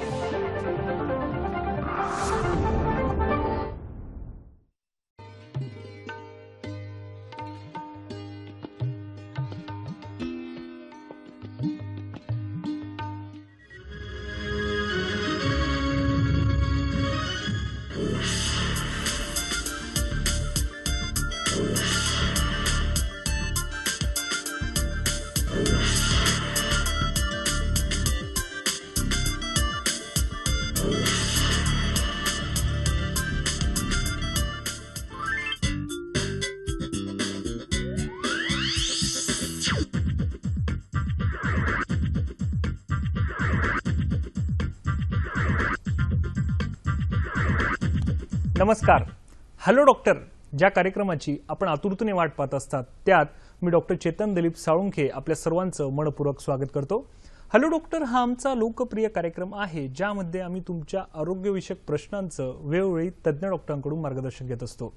you नमस्कार hello doctor ज्या कार्यक्रमाची आपण आतुरतेने वाट पाहत असतात त्यात मी डॉक्टर चेतन दिलीप साळुंखे आपल्या सर्वांचं मनपूर्वक स्वागत करतो हॅलो डॉक्टर हा आमचा लोकप्रिय कार्यक्रम आहे ज्यामध्ये आम्ही तुमच्या आरोग्यविषयक प्रश्नांचं वेळोवेळी तज्ज्ञ डॉक्टरांकडून मार्गदर्शन घेत असतो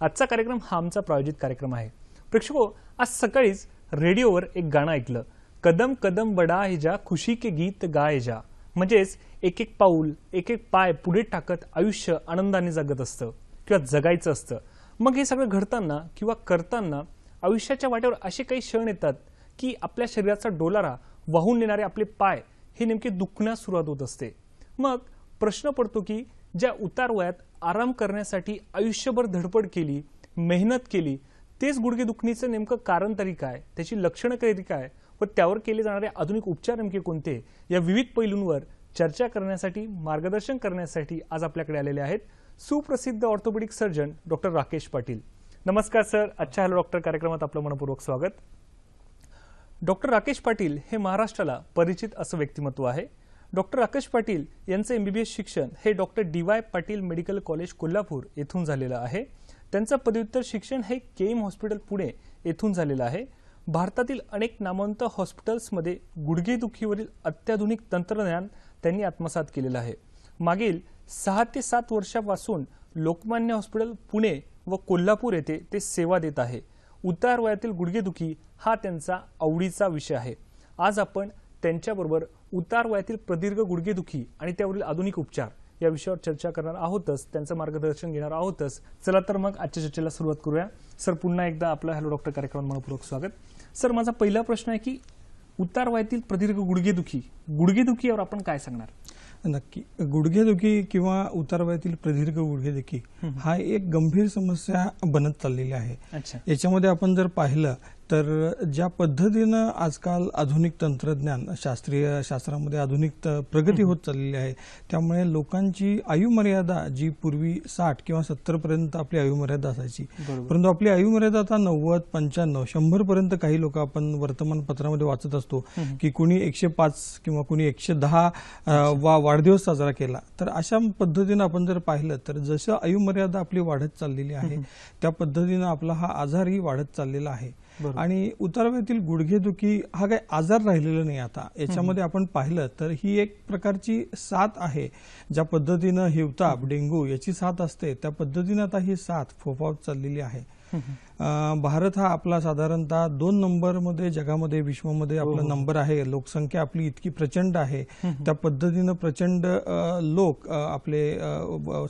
आजचा कार्यक्रम हा आमचा प्रायोजित कार्यक्रम आहे प्रेक्षको आज सकाळीच रेडिओवर एक गाणं ऐकलं कदम कदम बडा हे जा खुशी के गीत गाय जा म्हणजेच एक एक पाऊल एक एक पाय पुढे टाकत आयुष्य आनंदाने जगत असतं किंवा जगायचं असतं मग हे सगळं घडताना किंवा करताना आयुष्याच्या वाट्यावर असे काही क्षण येतात की आपल्या शरीराचा डोलारा वाहून नेणारे आपले पाय हे नेमके दुखण्यास सुरुवात होत असते मग प्रश्न पडतो की ज्या उतार वयात आराम करण्यासाठी आयुष्यभर धडपड केली मेहनत केली तेच गुडघे दुखणीचं नेमकं कारण तरी काय त्याची लक्षणं तरी काय व त्यावर केले जाणारे आधुनिक उपचार नेमके कोणते या विविध पैलूंवर चर्चा करण्यासाठी मार्गदर्शन करण्यासाठी आज आपल्याकडे आलेले आहेत सुप्रसिद्ध orthopedic surgeon doctor Rakesh Patil नमस्कार सर अच्छा हॅलो डॉक्टर कार्यक्रमात आपलं मनपूर्वक स्वागत डॉक्टर राकेश पाटील हे महाराष्ट्राला परिचित असं व्यक्तिमत्व आहे डॉक्टर राकेश पाटील यांचं एम शिक्षण हे doctor D Y Patil medical college Kolhapur येथून झालेलं आहे त्यांचं पदव्युत्तर शिक्षण हे के एम हॉस्पिटल पुणे येथून झालेलं आहे भारतातील अनेक नामवंत हॉस्पिटल्समध्ये गुडघेदुखीवरील अत्याधुनिक तंत्रज्ञान त्यांनी आत्मसात केलेला आहे मागील सहा ते सात वर्षापासून लोकमान्य हॉस्पिटल पुणे व कोल्हापूर येथे ते सेवा देत आहे उतार वयातील गुडघेदुखी हा त्यांचा आवडीचा विषय आहे आज आपण त्यांच्याबरोबर उतार वयातील प्रदीर्घ गुडघेदुखी आणि त्यावरील आधुनिक उपचार या विषयावर चर्चा करणार आहोतच त्यांचं मार्गदर्शन घेणार आहोतच चला तर मग आजच्या चर्चेला सुरुवात करूया सर पुन्हा एकदा आपला हॅलो डॉक्टर कार्यक्रमात मनपूर्वक स्वागत सर माझा पहिला प्रश्न आहे की उत्तर वयातील प्रदीर्घ गुडघेदुखी गुडघेदुखीवर आपण काय सांगणार नक्की गुडघेदुखी किंवा उत्तर वयातील प्रदीर्घ गुडघेदुखी हा एक गंभीर समस्या बनत चाललेली आहे याच्यामध्ये आपण जर पाहिलं तर ज्या पद्धतीनं आजकाल आधुनिक तंत्रज्ञान शास्त्रीय शास्त्रामध्ये आधुनिक प्रगती होत चाललेली आहे त्यामुळे लोकांची आयुमर्यादा जी पूर्वी साठ किंवा सत्तरपर्यंत आपली आयुमर्यादा असायची परंतु आपली आयुमर्यादा आता नव्वद पंच्याण्णव शंभरपर्यंत काही लोक आपण वर्तमानपत्रामध्ये वाचत असतो की कुणी एकशे पाच किंवा कुणी एकशे दहा वा वाढदिवस साजरा केला तर अशा पद्धतीनं आपण जर पाहिलं तर जसं आयुमर्यादा आपली वाढत चाललेली आहे त्या पद्धतीनं आपला हा आजारही वाढत चाललेला आहे आणि उतारव्यातील गुडघेदुखी हा काही आजार राहिलेला नाही आता याच्यामध्ये आपण पाहिलं तर ही एक प्रकारची साथ आहे ज्या पद्धतीनं हिवताप डेंगू याची साथ असते त्या पद्धतीनं आता ही साथ फोफावत चाललेली आहे भारत हा आपला साधारणतः दोन नंबरमध्ये जगामध्ये विश्वामध्ये हो, आपला हो. नंबर आहे लोकसंख्या आपली इतकी प्रचंड आहे त्या पद्धतीनं प्रचंड लोक आपले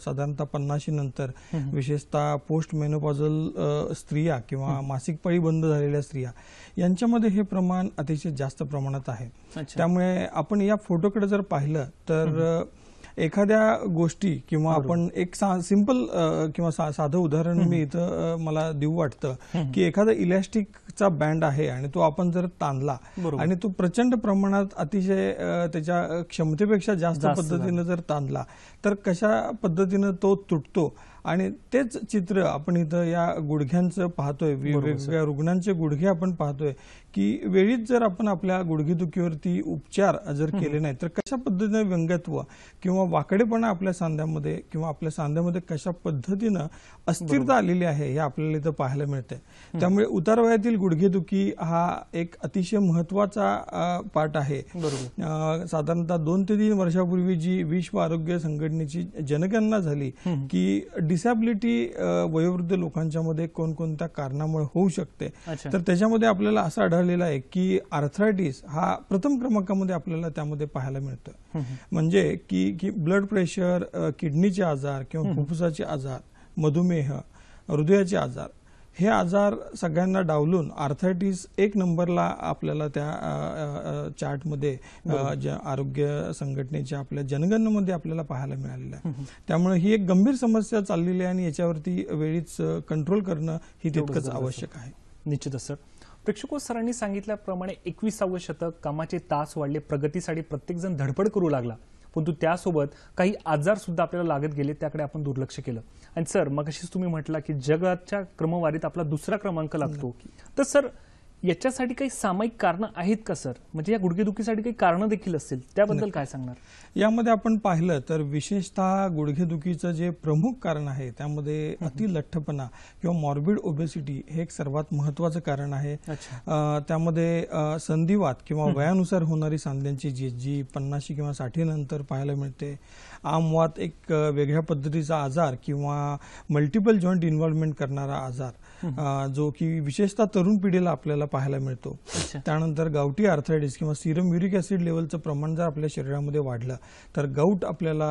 साधारणतः पन्नाशी नंतर विशेषतः पोस्ट मेनोपॉझल स्त्रिया किंवा मासिक पाळी बंद झालेल्या स्त्रिया यांच्यामध्ये हे प्रमाण अतिशय जास्त प्रमाणात आहे त्यामुळे आपण या फोटोकडे जर पाहिलं तर एखाद्या गोष्टी किंवा आपण एक सिंपल किंवा साधं उदाहरण मी इथं मला देऊ वाटतं की एखादा इलॅस्टिकचा बँड आहे आणि तो आपण जर ताणला आणि तो प्रचंड प्रमाणात अतिशय त्याच्या क्षमतेपेक्षा जास्त पद्धतीनं जर ताणला तर कशा पद्धतीनं तो तुटतो आणि तेच चित्र आपण इथं या गुडघ्यांचं पाहतोय वेगवेगळ्या रुग्णांचे गुडघे आपण पाहतोय की वेळीच जर आपण आपल्या गुडघेदुखीवरती उपचार जर केले नाही तर कशा पद्धतीने व्यंगत्व किंवा वाकडेपणा आपल्या सांध्यामध्ये किंवा आपल्या सांध्यामध्ये कशा पद्धतीनं अस्थिरता आलेली आहे हे आपल्याला इथं पाहायला मिळते त्यामुळे उतारवयातील गुडघेदुखी हा एक अतिशय महत्वाचा पार्ट आहे साधारणतः दोन ते तीन वर्षापूर्वी जी विश्व आरोग्य संघटनेची जनगणना झाली की डिसॅबिलिटी वयोवृद्ध लोकांच्यामध्ये कोणकोणत्या कारणामुळे होऊ शकते तर त्याच्यामध्ये आपल्याला असं आढळलेलं आहे की आर्थरायटिस हा प्रथम क्रमांकामध्ये आपल्याला त्यामध्ये पाहायला मिळतं म्हणजे की की ब्लड प्रेशर किडनीचे आजार किंवा फुफ्फुसाचे आजार मधुमेह हृदयाचे आजार हे आजार सगळ्यांना डावलून आर्थरायटिस एक नंबरला आपल्याला त्या चार्टमध्ये मध्ये आरोग्य संघटनेच्या आपल्या जनगणनेमध्ये आपल्याला पाहायला मिळालेलं आहे त्यामुळे ही एक गंभीर समस्या चाललेली आहे आणि याच्यावरती वेळीच कंट्रोल करणं ही तितकंच आवश्यक आहे निश्चितच सर प्रेक्षको सरांनी सांगितल्याप्रमाणे एकविसावं शतक कामाचे तास वाढले प्रगतीसाठी प्रत्येकजण धडपड करू लागला परंतु त्यासोबत काही आजारसुद्धा आपल्याला लागत गेले त्याकडे आपण दुर्लक्ष केलं आणि सर मग तुम्ही म्हटला की जगाच्या क्रमवारीत आपला दुसरा क्रमांक लागतो तर सर याच्यासाठी काही सामायिक कारणं आहेत का सर म्हणजे या गुडघेदुखीसाठी काही कारणं देखील असतील त्याबद्दल काय सांगणार यामध्ये आपण पाहिलं तर विशेषतः गुडघेदुखीचं जे प्रमुख कारण आहे त्यामध्ये अति लठ्ठपणा किंवा मॉर्बिड ओबेसिटी हे एक सर्वात महत्वाचं कारण आहे त्यामध्ये संधिवात किंवा वयानुसार होणारी सांध्यांची जी जी पन्नाशी किंवा साठी नंतर पाहायला मिळते आमवात एक वेगळ्या पद्धतीचा आजार किंवा मल्टिपल जॉईंट इन्व्हॉल्वमेंट करणारा आजार जो की विशेषतः तरुण पिढीला आपल्याला पाहायला मिळतो त्यानंतर गावठी आर्थरायटिस किंवा सिरम युरिक ऍसिड लेवलचं प्रमाण जर आपल्या शरीरामध्ये वाढलं तर गाऊट आपल्याला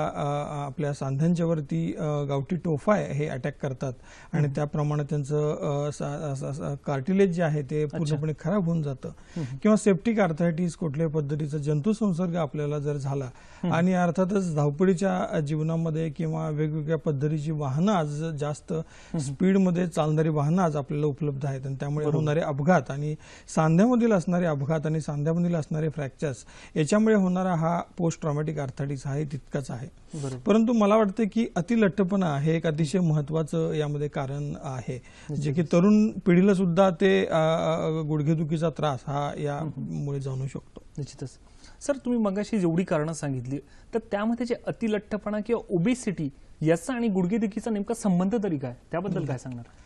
आपल्या सांध्यांच्या वरती गावठी टोफाय हे अटॅक करतात आणि त्याप्रमाणे त्यांचं कार्टिलेज जे आहे ते पूर्णपणे खराब होऊन जातं किंवा सेप्टिक आर्थरायटिस कुठल्याही पद्धतीचा जंतुसंसर्ग आपल्याला जर झाला आणि अर्थातच धावपळीच्या जीवनामध्ये किंवा वेगवेगळ्या पद्धतीची वाहनं आज जास्त स्पीडमध्ये चालणारी वाहनं आज आपल्याला उपलब्ध आहेत आणि त्यामुळे होणारे अपघात आणि सांध्यामधील असणारे अपघात आणि सांध्यामधील असणारे फ्रॅक्चर्स याच्यामुळे होणारा हा पोस्ट ट्रॉमॅटिक आर्थायटिस आहे तितकाच आहे परंतु मला वाटतं की अतिलठ्ठपणा हे एक अतिशय महत्वाचं यामध्ये कारण आहे जे की तरुण पिढीला सुद्धा ते गुडघेदुखीचा त्रास हा यामुळे जाणू शकतो निश्चितच सर तुम्ही मगाशी जेवढी कारणं सांगितली तर त्यामध्ये जे अतिलठ्ठपणा किंवा ओबेसिटी याचा आणि गुडघेदुखीचा नेमका संबंध तरी काय त्याबद्दल काय सांगणार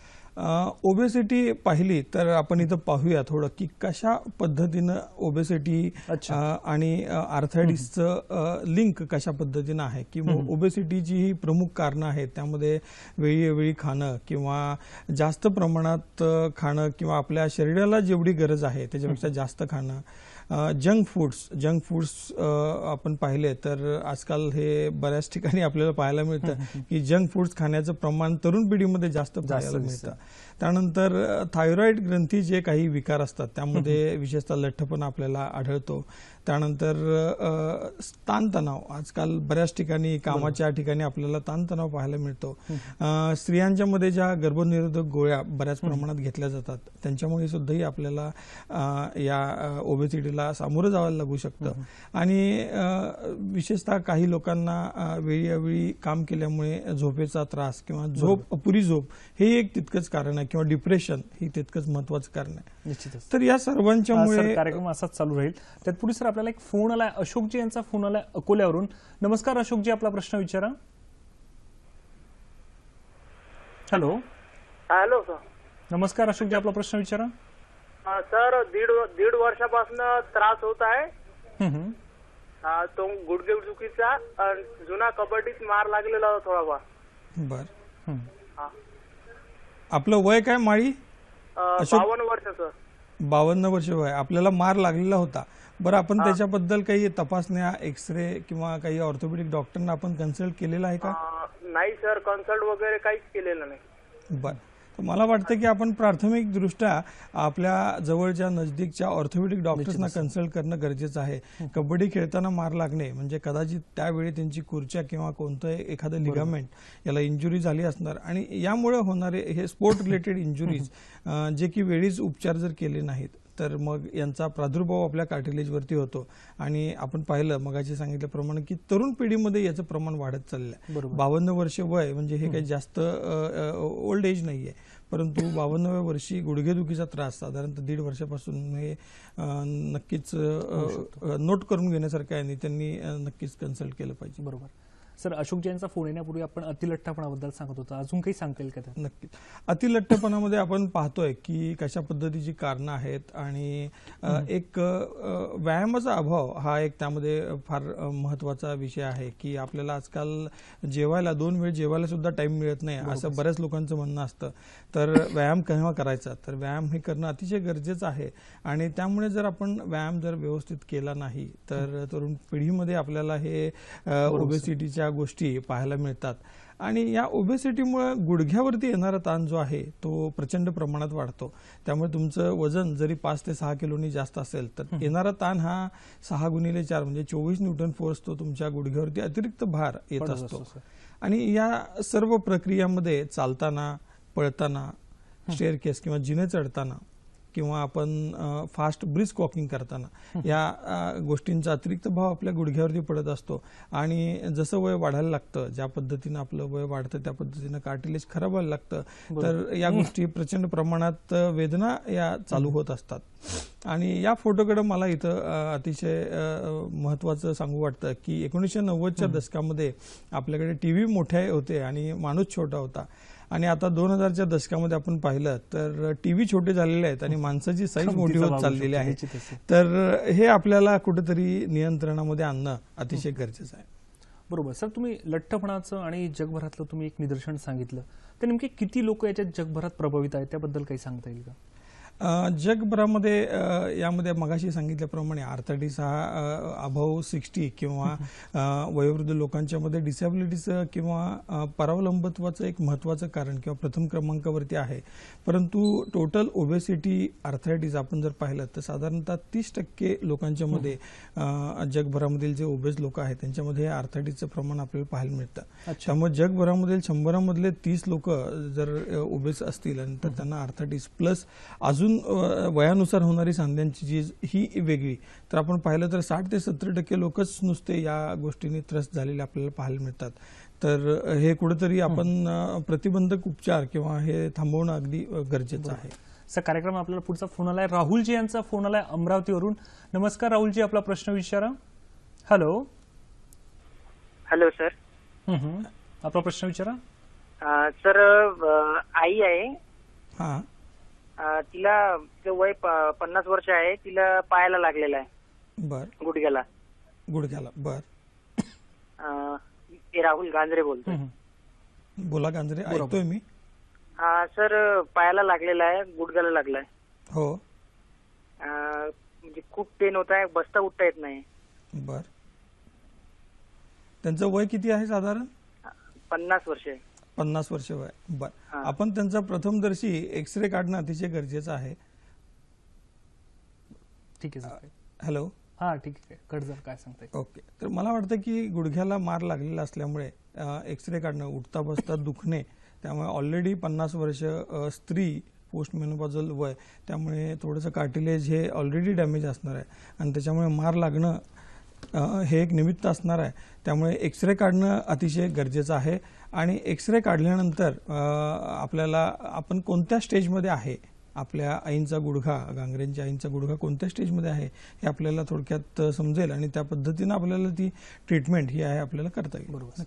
ओबेसिटी पाहिली तर आपण इथं पाहूया थोडं की कशा पद्धतीनं ओबेसिटी आणि आर्थरायटिसचं लिंक कशा पद्धतीनं आहे किंवा ओबेसिटीची ही प्रमुख कारणं आहेत त्यामध्ये वेळीवेळी खाणं किंवा जास्त प्रमाणात खाणं किंवा आपल्या शरीराला जेवढी गरज आहे त्याच्यापेक्षा जास्त खाणं जंक फूड्स जंक फूड्स आपण पाहिले तर आजकाल हे बऱ्याच ठिकाणी आपल्याला पाहायला मिळतं की जंक फूड्स खाण्याचं प्रमाण तरुण पिढीमध्ये जास्त पाहायला मिळतं त्यानंतर थायरॉईड ग्रंथी जे काही विकार असतात त्यामध्ये विशेषतः लठ्ठपणा आपल्याला आढळतो त्यानंतर ताणतणाव आजकाल बऱ्याच ठिकाणी कामाच्या ठिकाणी आपल्याला ताणतणाव पाहायला मिळतो स्त्रियांच्या मध्ये ज्या गर्भनिरोधक गोळ्या बऱ्याच प्रमाणात घेतल्या जातात त्यांच्यामुळे सुद्धाही आपल्याला या ओबेसिटीला सामोरं जावं लागू शकतं आणि विशेषतः काही लोकांना वेळी काम केल्यामुळे झोपेचा त्रास किंवा झोप अपुरी झोप हे एक तितकंच कारण आहे किंवा डिप्रेशन हे तितकंच महत्वाचं कारण आहे तर या सर्वांच्यामुळे कार्यक्रम असाच चालू राहील त्यात पुढे सर आपल्याला एक फोन आलाय अशोकजी यांचा फोन आलाय अकोल्यावरून नमस्कार अशोकजी आपला प्रश्न विचारा हॅलो हॅलो सर नमस्कार अशोकजी आपला प्रश्न विचारा सर दीड दीड वर्षापासून त्रास होत आहे तो गुडघे चुकीचा जुना कबड्डीत मार लागलेला थोडा बर आपलं वय काय माळी बावन्न वर्ष सर बावन्न वर्ष वय आपल्याला मार लागलेला होता बरं आपण त्याच्याबद्दल काही तपासण्या एक्स रे किंवा काही ऑर्थोपेडिक डॉक्टरना आपण कन्सल्ट केलेला आहे का नाही सर कन्सल्ट वगैरे काहीच केलेलं नाही बरं मला वाटतं की आपण प्राथमिकदृष्ट्या आपल्या जवळच्या नजदीकच्या ऑर्थोपेडिक डॉक्टर्सना कन्सल्ट करणं गरजेचं आहे हो. कबड्डी खेळताना मार लागणे म्हणजे कदाचित त्यावेळी त्यांची खुर्च्या किंवा कोणतं एखादं लिगामेंट याला इंजुरी झाली असणार आणि यामुळे होणारे हे स्पोर्ट रिलेटेड इंजुरीज जे की वेळीच उपचार जर केले नाहीत तर मग यांचा प्रादुर्भाव आपल्या कार्टिलेजवरती होतो आणि आपण पाहिलं मगाशी सांगितल्याप्रमाणे की तरुण पिढीमध्ये याचं प्रमाण वाढत चाललं आहे बावन्न वर्ष वय म्हणजे हे काही जास्त ओल्ड एज नाही आहे परंतु बावन्नव्या वर्षी गुडघेदुखीचा त्रास साधारणतः दीड वर्षापासून हे नक्कीच नोट करून घेण्यासारखं आहे आणि त्यांनी नक्कीच कन्सल्ट केलं पाहिजे बरोबर सर अशोक जैनचा फोन येण्यापूर्वी आपण अतिलठ्ठपणाबद्दल सांगत होतो अजून काही सांगता का नक्की अतिलठ्ठपणामध्ये आपण पाहतोय की कशा पद्धतीची कारणं आहेत आणि एक व्यायामाचा अभाव हा एक त्यामध्ये फार महत्त्वाचा विषय आहे की आपल्याला आजकाल जेवायला दोन वेळ जेवायला सुद्धा टाईम मिळत नाही असं बऱ्याच लोकांचं म्हणणं असतं तर व्यायाम केव्हा करायचा तर व्यायाम हे करणं अतिशय गरजेचं आहे आणि त्यामुळे जर आपण व्यायाम जर व्यवस्थित केला नाही तर तरुण पिढीमध्ये आपल्याला हे ओबेसिटीच्या या गोष्टी पाहायला मिळतात आणि या ओबेसिटीमुळे गुडघ्यावरती येणारा ताण जो आहे तो प्रचंड प्रमाणात वाढतो त्यामुळे तुमचं वजन जरी पाच ते सहा किलोनी जास्त असेल तर येणारा ताण हा सहा गुणिले चार म्हणजे चोवीस न्यूटन फोर्स तो तुमच्या गुडघ्यावरती अतिरिक्त भार येत असतो आणि या सर्व प्रक्रियामध्ये चालताना पळताना स्टेअर केस किंवा जिने चढताना किंवा आपण फास्ट ब्रिज वॉकिंग करताना या गोष्टींचा अतिरिक्त भाव आपल्या गुडघ्यावरती पडत असतो आणि जसं वय वाढायला लागतं ज्या पद्धतीनं आपलं वय वाढतं त्या पद्धतीनं कार्टिलेज खराब व्हायला लागतं तर या गोष्टी प्रचंड प्रमाणात वेदना या चालू होत असतात आणि या फोटोकडे मला इथं अतिशय महत्वाचं सांगू वाटतं की एकोणीसशे नव्वदच्या दशकामध्ये आपल्याकडे टीव्ही मोठे होते आणि माणूस छोटा होता आणि आता दोन हजारच्या दशकामध्ये आपण पाहिलं तर टीव्ही छोटे झालेले आहेत आणि माणसाची साईज मोठी होत चाललेली आहे तर हे आपल्याला कुठेतरी नियंत्रणामध्ये आणणं अतिशय गरजेचं आहे बरोबर सर तुम्ही लठ्ठपणाचं आणि जगभरातलं तुम्ही एक निदर्शन सांगितलं तर नेमके किती लोक याच्यात जगभरात प्रभावित आहेत त्याबद्दल काही सांगता येईल का जगभरामध्ये यामध्ये मगाशी सांगितल्याप्रमाणे आर्थायटिस हा अभाव सिक्स्टी किंवा वयोवृद्ध लोकांच्या मध्ये डिसेबिलिटीचं किंवा परावलंबत्वाचं एक महत्त्वाचं कारण किंवा प्रथम क्रमांकावरती आहे परंतु टोटल ओबेसिटी आर्थायटिस आपण जर पाहिलं तर साधारणतः तीस टक्के लोकांच्यामध्ये जगभरामधील जे ओबेस लोक आहेत त्यांच्यामध्ये आर्थायटिसचं प्रमाण आपल्याला पाहायला मिळतं त्यामुळे जगभरामधील शंभरामधले तीस लोक जर ओबेस असतील तर त्यांना आर्थायटिस प्लस अजून अजून वयानुसार होणारी सांध्यांची जी ही वेगळी तर आपण पाहिलं तर साठ ते सत्तर टक्के लोकच नुसते या गोष्टीने त्रस्त झालेले आपल्याला पाहायला मिळतात तर हे कुठेतरी आपण प्रतिबंधक उपचार किंवा हे थांबवणं अगदी गरजेचं आहे सर कार्यक्रम आपल्याला पुढचा फोन आलाय राहुलजी यांचा फोन आलाय अमरावतीवरून नमस्कार राहुलजी आपला प्रश्न विचारा हॅलो हॅलो सर आपला प्रश्न विचारा सर आई आहे तिला वय पन्नास वर्ष आहे तिला पायाला लागलेला आहे बर गुडघ्याला गुडघ्याला बर राहुल गांजरे बोलतोय बोला गांजरे ऐकतोय मी हा सर पायाला लागलेला आहे गुडघ्याला लागलाय हो म्हणजे खूप पेन होत आहे बसता उठता येत नाही बर त्यांचं वय किती आहे साधारण पन्नास वर्ष पन्नास वर्ष वय बर आपण त्यांचा प्रथमदर्शी एक्स रे काढणं अतिशय गरजेचं आहे ठीक आहे हॅलो हा ठीक आहे कडजर काय सांगताय ओके तर मला वाटतं की गुडघ्याला मार लागलेला असल्यामुळे एक्स रे काढणं उठता बसता दुखणे त्यामुळे ऑलरेडी पन्नास वर्ष स्त्री पोस्ट मेनोपॉजल वय त्यामुळे थोडंसं कार्टिलेज हे ऑलरेडी डॅमेज असणार आहे आणि त्याच्यामुळे मार लागणं हे एक निमित्त असणार आहे त्यामुळे एक्स रे काढणं अतिशय गरजेचं आहे आणि एक्स रे काढल्यानंतर आपल्याला आपण कोणत्या स्टेजमध्ये आहे आपल्या आईंचा गुडघा गांगरेंच्या आईंचा गुडघा कोणत्या स्टेजमध्ये आहे हे आपल्याला थोडक्यात समजेल आणि त्या पद्धतीनं आपल्याला ती ट्रीटमेंट ही आहे आपल्याला करता येईल बरोबर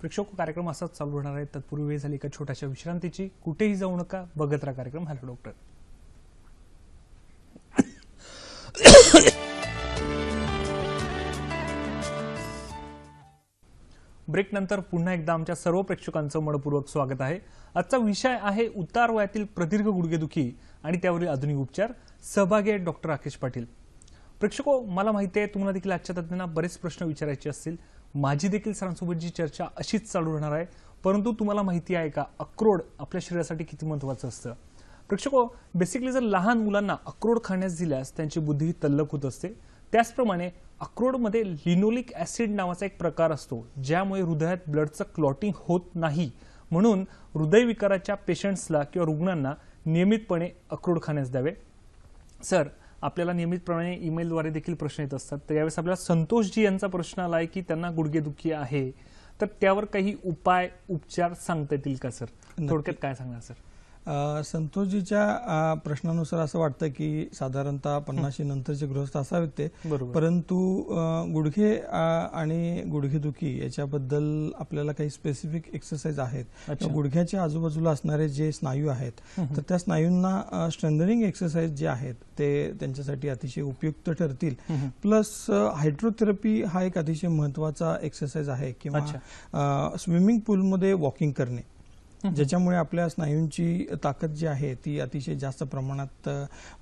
प्रेक्षक कार्यक्रम असाच चालू राहणार आहे तत्पूर्वी वेळ झाली एका छोट्याशा विश्रांतीची कुठेही जाऊ नका बघत राहा कार्यक्रम हॅलो डॉक्टर ब्रेक नंतर पुन्हा एकदा आमच्या सर्व प्रेक्षकांचं मनपूर्वक स्वागत आहे आजचा विषय आहे उतार वयातील प्रदीर्घ गुडघेदुखी आणि त्यावरील आधुनिक उपचार सहभागी आहेत डॉक्टर राकेश पाटील प्रेक्षको मला माहिती आहे तुम्हाला देखील आजच्या तज्ञांना बरेच प्रश्न विचारायचे असतील माझी देखील जी चर्चा अशीच चालू राहणार आहे परंतु तुम्हाला माहिती आहे का अक्रोड आपल्या शरीरासाठी किती महत्त्वाचं असतं प्रेक्षको बेसिकली जर लहान मुलांना अक्रोड खाण्यास दिल्यास त्यांची बुद्धी तल्लक होत असते त्याचप्रमाणे अक्रोडमध्ये लिनोलिक ॲसिड नावाचा एक प्रकार असतो ज्यामुळे हृदयात ब्लडचं क्लॉटिंग होत नाही म्हणून हृदयविकाराच्या पेशंट्सला किंवा रुग्णांना नियमितपणे अक्रोड खाण्यास द्यावे सर आपल्याला नियमितप्रमाणे ईमेलद्वारे देखील प्रश्न येत असतात तर यावेळेस आपल्याला संतोषजी यांचा प्रश्न आला आहे की त्यांना गुडघेदुखी आहे तर त्यावर काही उपाय उपचार सांगता येतील का सर थोडक्यात काय सांगणार सर संतोषजीच्या प्रश्नानुसार असं वाटतं की साधारणतः पन्नाशी नंतरचे गृहस्थ असावेत ते परंतु गुडघे आणि गुडघेदुखी याच्याबद्दल आपल्याला काही स्पेसिफिक एक्सरसाइज आहेत गुडघ्याच्या आजूबाजूला असणारे जे स्नायू आहेत तर त्या स्नायूंना स्ट्रेंथनिंग एक्सरसाइज जे आहेत ते त्यांच्यासाठी अतिशय उपयुक्त ठरतील प्लस हायड्रोथेरपी हा एक अतिशय महत्वाचा एक्सरसाइज आहे किंवा स्विमिंग पूलमध्ये वॉकिंग करणे ज्याच्यामुळे आपल्या स्नायूंची ताकद जी आहे ती अतिशय जास्त प्रमाणात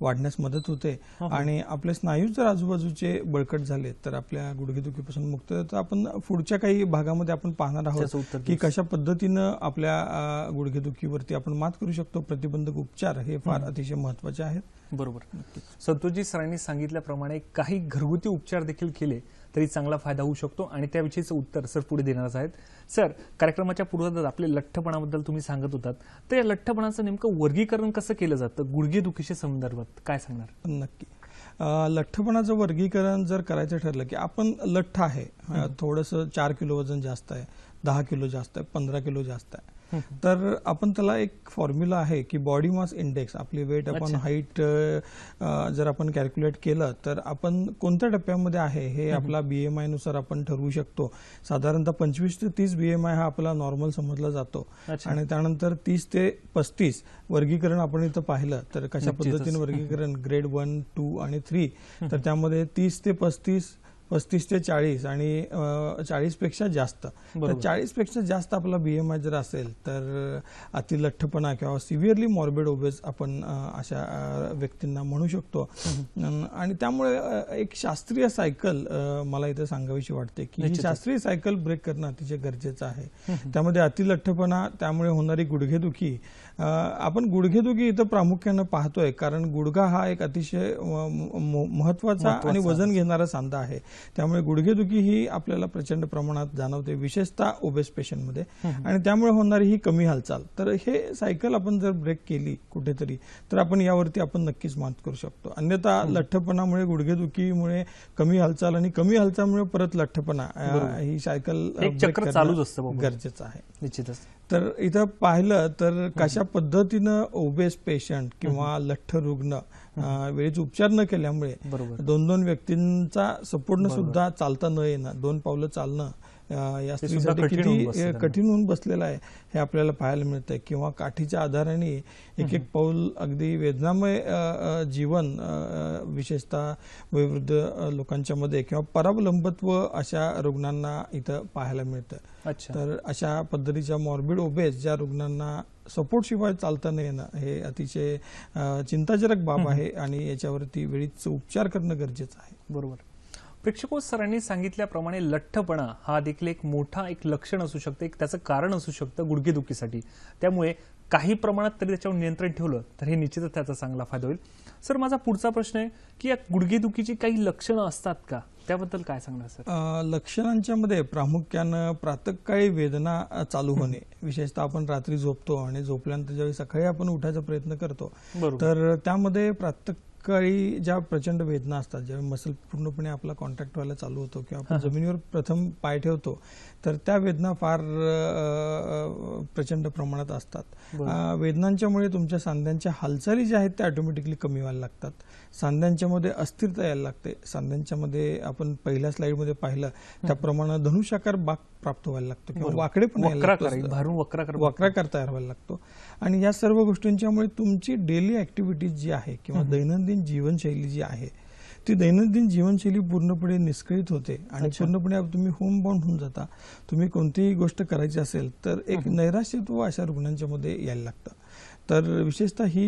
वाढण्यास मदत होते हो, हो. आणि आपले स्नायू जर आजूबाजूचे बळकट झाले तर आपल्या गुडघेदुखीपासून मुक्त तर आपण पुढच्या काही भागामध्ये आपण पाहणार आहोत की कशा पद्धतीनं आपल्या गुडघेदुखीवरती आपण मात करू शकतो प्रतिबंधक उपचार हे फार अतिशय महत्वाचे आहेत बरोबर संतोषजी सरांनी सांगितल्याप्रमाणे काही घरगुती उपचार देखील केले तरी चांगला फायदा होऊ शकतो आणि त्याविषयीचं उत्तर सर पुढे देणारच आहेत सर कार्यक्रमाच्या पूर्वात आपले लठ्ठपणाबद्दल तुम्ही सांगत होतात तर या लठ्ठपणाचं नेमकं वर्गीकरण कसं केलं जातं गुडघेदुखीच्या संदर्भात काय सांगणार नक्की लठ्ठपणाचं वर्गीकरण जर करायचं ठरलं की आपण लठ्ठ आहे थोडंसं चार किलो वजन जास्त आहे दहा किलो जास्त आहे पंधरा किलो जास्त आहे तर आपण त्याला एक फॉर्म्युला आहे की बॉडी मास इंडेक्स आपली वेट आपण हाईट जर आपण कॅल्क्युलेट केलं तर आपण कोणत्या टप्प्यामध्ये आहे हे आपला बीएमआय नुसार आपण ठरवू शकतो साधारणतः पंचवीस ते तीस बीएमआय हा आपला नॉर्मल समजला जातो आणि त्यानंतर तीस ते पस्तीस वर्गीकरण आपण इथं पाहिलं तर कशा पद्धतीने वर्गीकरण ग्रेड वन टू आणि थ्री तर त्यामध्ये तीस ते पस्तीस पस्तीस ते चाळीस आणि चाळीसपेक्षा जास्त तर चाळीसपेक्षा जास्त आपला बी एम आय जर असेल तर अतिलठ्ठपणा किंवा सिव्हिअरली मॉर्बिड ओबेज आपण अशा व्यक्तींना म्हणू शकतो आणि त्यामुळे एक शास्त्रीय सायकल मला इथे सांगावीशी वाटते की शास्त्रीय सायकल ब्रेक करणं अतिशय गरजेचं आहे त्यामध्ये अतिलठ्ठपणा त्यामुळे होणारी गुडघेदुखी आपण गुडघेदुखी इथं प्रामुख्यानं पाहतोय कारण गुडघा हा एक अतिशय महत्वाचा आणि वजन घेणारा सांधा आहे त्यामुळे गुडघेदुखी ही आपल्याला प्रचंड प्रमाणात जाणवते विशेषतः ओबेस पेशंटमध्ये आणि त्यामुळे होणारी ही कमी हालचाल तर हे सायकल आपण जर ब्रेक केली कुठेतरी तर आपण यावरती आपण नक्कीच मात करू शकतो अन्यथा हो. लठ्ठपणामुळे गुडघेदुखीमुळे कमी हालचाल आणि कमी हालचालमुळे परत लठ्ठपणा ही सायकल चालूच गरजेचं आहे निश्चितच तर इथं पाहिलं तर कशा पद्धतीनं ओबेस पेशंट किंवा लठ्ठ रुग्ण वेळीच उपचार न केल्यामुळे दोन दोन व्यक्तींचा संपूर्ण सुद्धा चालता न येणं दोन पावलं चालणं या स्त्रीसाठी किती कठीण होऊन बसलेलं आहे हे आपल्याला पाहायला मिळतं किंवा काठीच्या आधाराने एक एक पाऊल अगदी वेदनामय जीवन विशेषतः वयोवृद्ध लोकांच्या मध्ये किंवा परावलंबत्व अशा रुग्णांना इथं पाहायला मिळतं तर अशा पद्धतीच्या मॉर्बिड ओबेज ज्या रुग्णांना सपोर्ट शिवाय चालता नाही येणं हे अतिशय चिंताजनक बाब आहे आणि याच्यावरती वेळीच उपचार करणं गरजेचं आहे बरोबर प्रेक्षको सरांनी सांगितल्याप्रमाणे लठ्ठपणा हा देखील एक मोठा एक लक्षण असू शकतं एक त्याचं कारण असू शकतं गुडघेदुखीसाठी त्यामुळे काही प्रमाणात तरी त्याच्यावर नियंत्रण ठेवलं तर हे निश्चितच त्याचा चांगला फायदा होईल सर माझा पुढचा प्रश्न आहे की या गुडघेदुखीची काही लक्षणं असतात का त्याबद्दल काय सांगणार सर लक्षणांच्या मध्ये प्रामुख्यानं प्रातकाळी वेदना चालू होणे विशेषतः आपण रात्री झोपतो आणि झोपल्यानंतर ज्यावेळी सकाळी आपण उठायचा प्रयत्न करतो तर त्यामध्ये प्रातक काळी ज्या प्रचंड वेदना असतात ज्यावेळी मसल पूर्णपणे आपला कॉन्ट्रॅक्ट व्हायला चालू होतो किंवा आपण जमिनीवर प्रथम पाय ठेवतो तर त्या वेदना फार प्रचंड प्रमाणात असतात वेदनांच्यामुळे तुमच्या सांध्यांच्या हालचाली ज्या आहेत त्या ऑटोमॅटिकली कमी व्हायला लागतात सांध्यांच्यामध्ये अस्थिरता यायला लागते सांध्यांच्यामध्ये आपण पहिल्या स्लाईडमध्ये पाहिलं त्याप्रमाणे धनुषाकार बाग प्राप्त व्हायला लागतो किंवा वाकडे पण वक्राकार तयार व्हायला लागतो आणि या सर्व गोष्टींच्यामुळे तुमची डेली ऍक्टिव्हिटीज जी आहे किंवा दैनंदिन जीवनशैली जी आहे ती दैनंदिन जीवनशैली पूर्णपणे निष्कळीत होते आणि पूर्णपणे तुम्ही होम बाउंड होऊन जाता तुम्ही कोणतीही गोष्ट करायची असेल तर एक नैराश्यत्व अशा रुग्णांच्या मध्ये यायला लागतं तर विशेषतः ही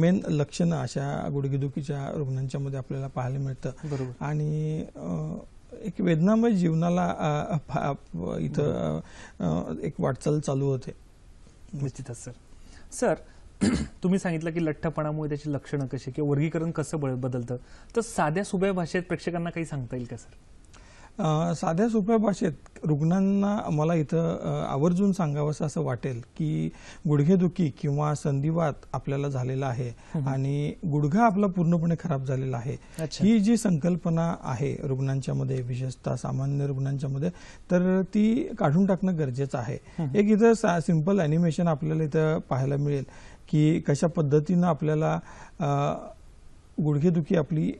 मेन लक्षणं अशा गुडघेदुखीच्या रुग्णांच्या मध्ये आपल्याला पाहायला मिळतं आणि एक वेदनामय जीवनाला इथं एक वाटचाल चालू होते निश्चितच सर सर तुम्ही सांगितलं की लठ्ठपणामुळे त्याची लक्षणं कशी किंवा वर्गीकरण कसं बदलतं तर साध्या सुभ्या भाषेत प्रेक्षकांना काही सांगता येईल का सर साध्या सोप्या भाषेत रुग्णांना मला इथं आवर्जून सांगावं असं वाटेल की गुडघेदुखी किंवा संधिवात आपल्याला झालेला आहे आणि गुडघा आपला पूर्णपणे खराब झालेला आहे ही जी संकल्पना आहे रुग्णांच्या मध्ये विशेषतः सामान्य रुग्णांच्या मध्ये तर ती काढून टाकणं गरजेचं आहे एक इथं सिंपल अॅनिमेशन आपल्याला इथं पाहायला मिळेल की कशा पद्धतीनं आपल्याला गुडघेदुखी आपली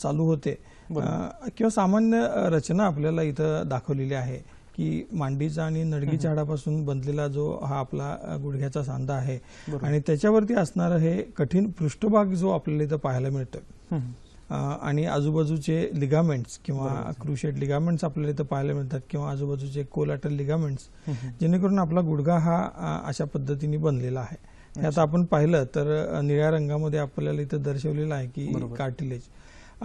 चालू होते किंवा सामान्य रचना आपल्याला इथं दाखवलेली आहे की मांडीचा आणि नडगीच्या हाडापासून बनलेला जो हा आपला गुडघ्याचा सांधा आहे आणि त्याच्यावरती असणारं हे कठीण पृष्ठभाग जो आपल्याला इथं पाहायला मिळतो आणि आजूबाजूचे लिगामेंट्स किंवा क्रुशेट लिगामेंट्स आपल्याला इथं पाहायला मिळतात किंवा आजूबाजूचे कोलाटल लिगामेंट्स जेणेकरून आपला गुडघा हा अशा पद्धतीने बनलेला आहे आता आपण पाहिलं तर निळ्या रंगामध्ये आपल्याला इथं दर्शवलेलं आहे की कार्टिलेज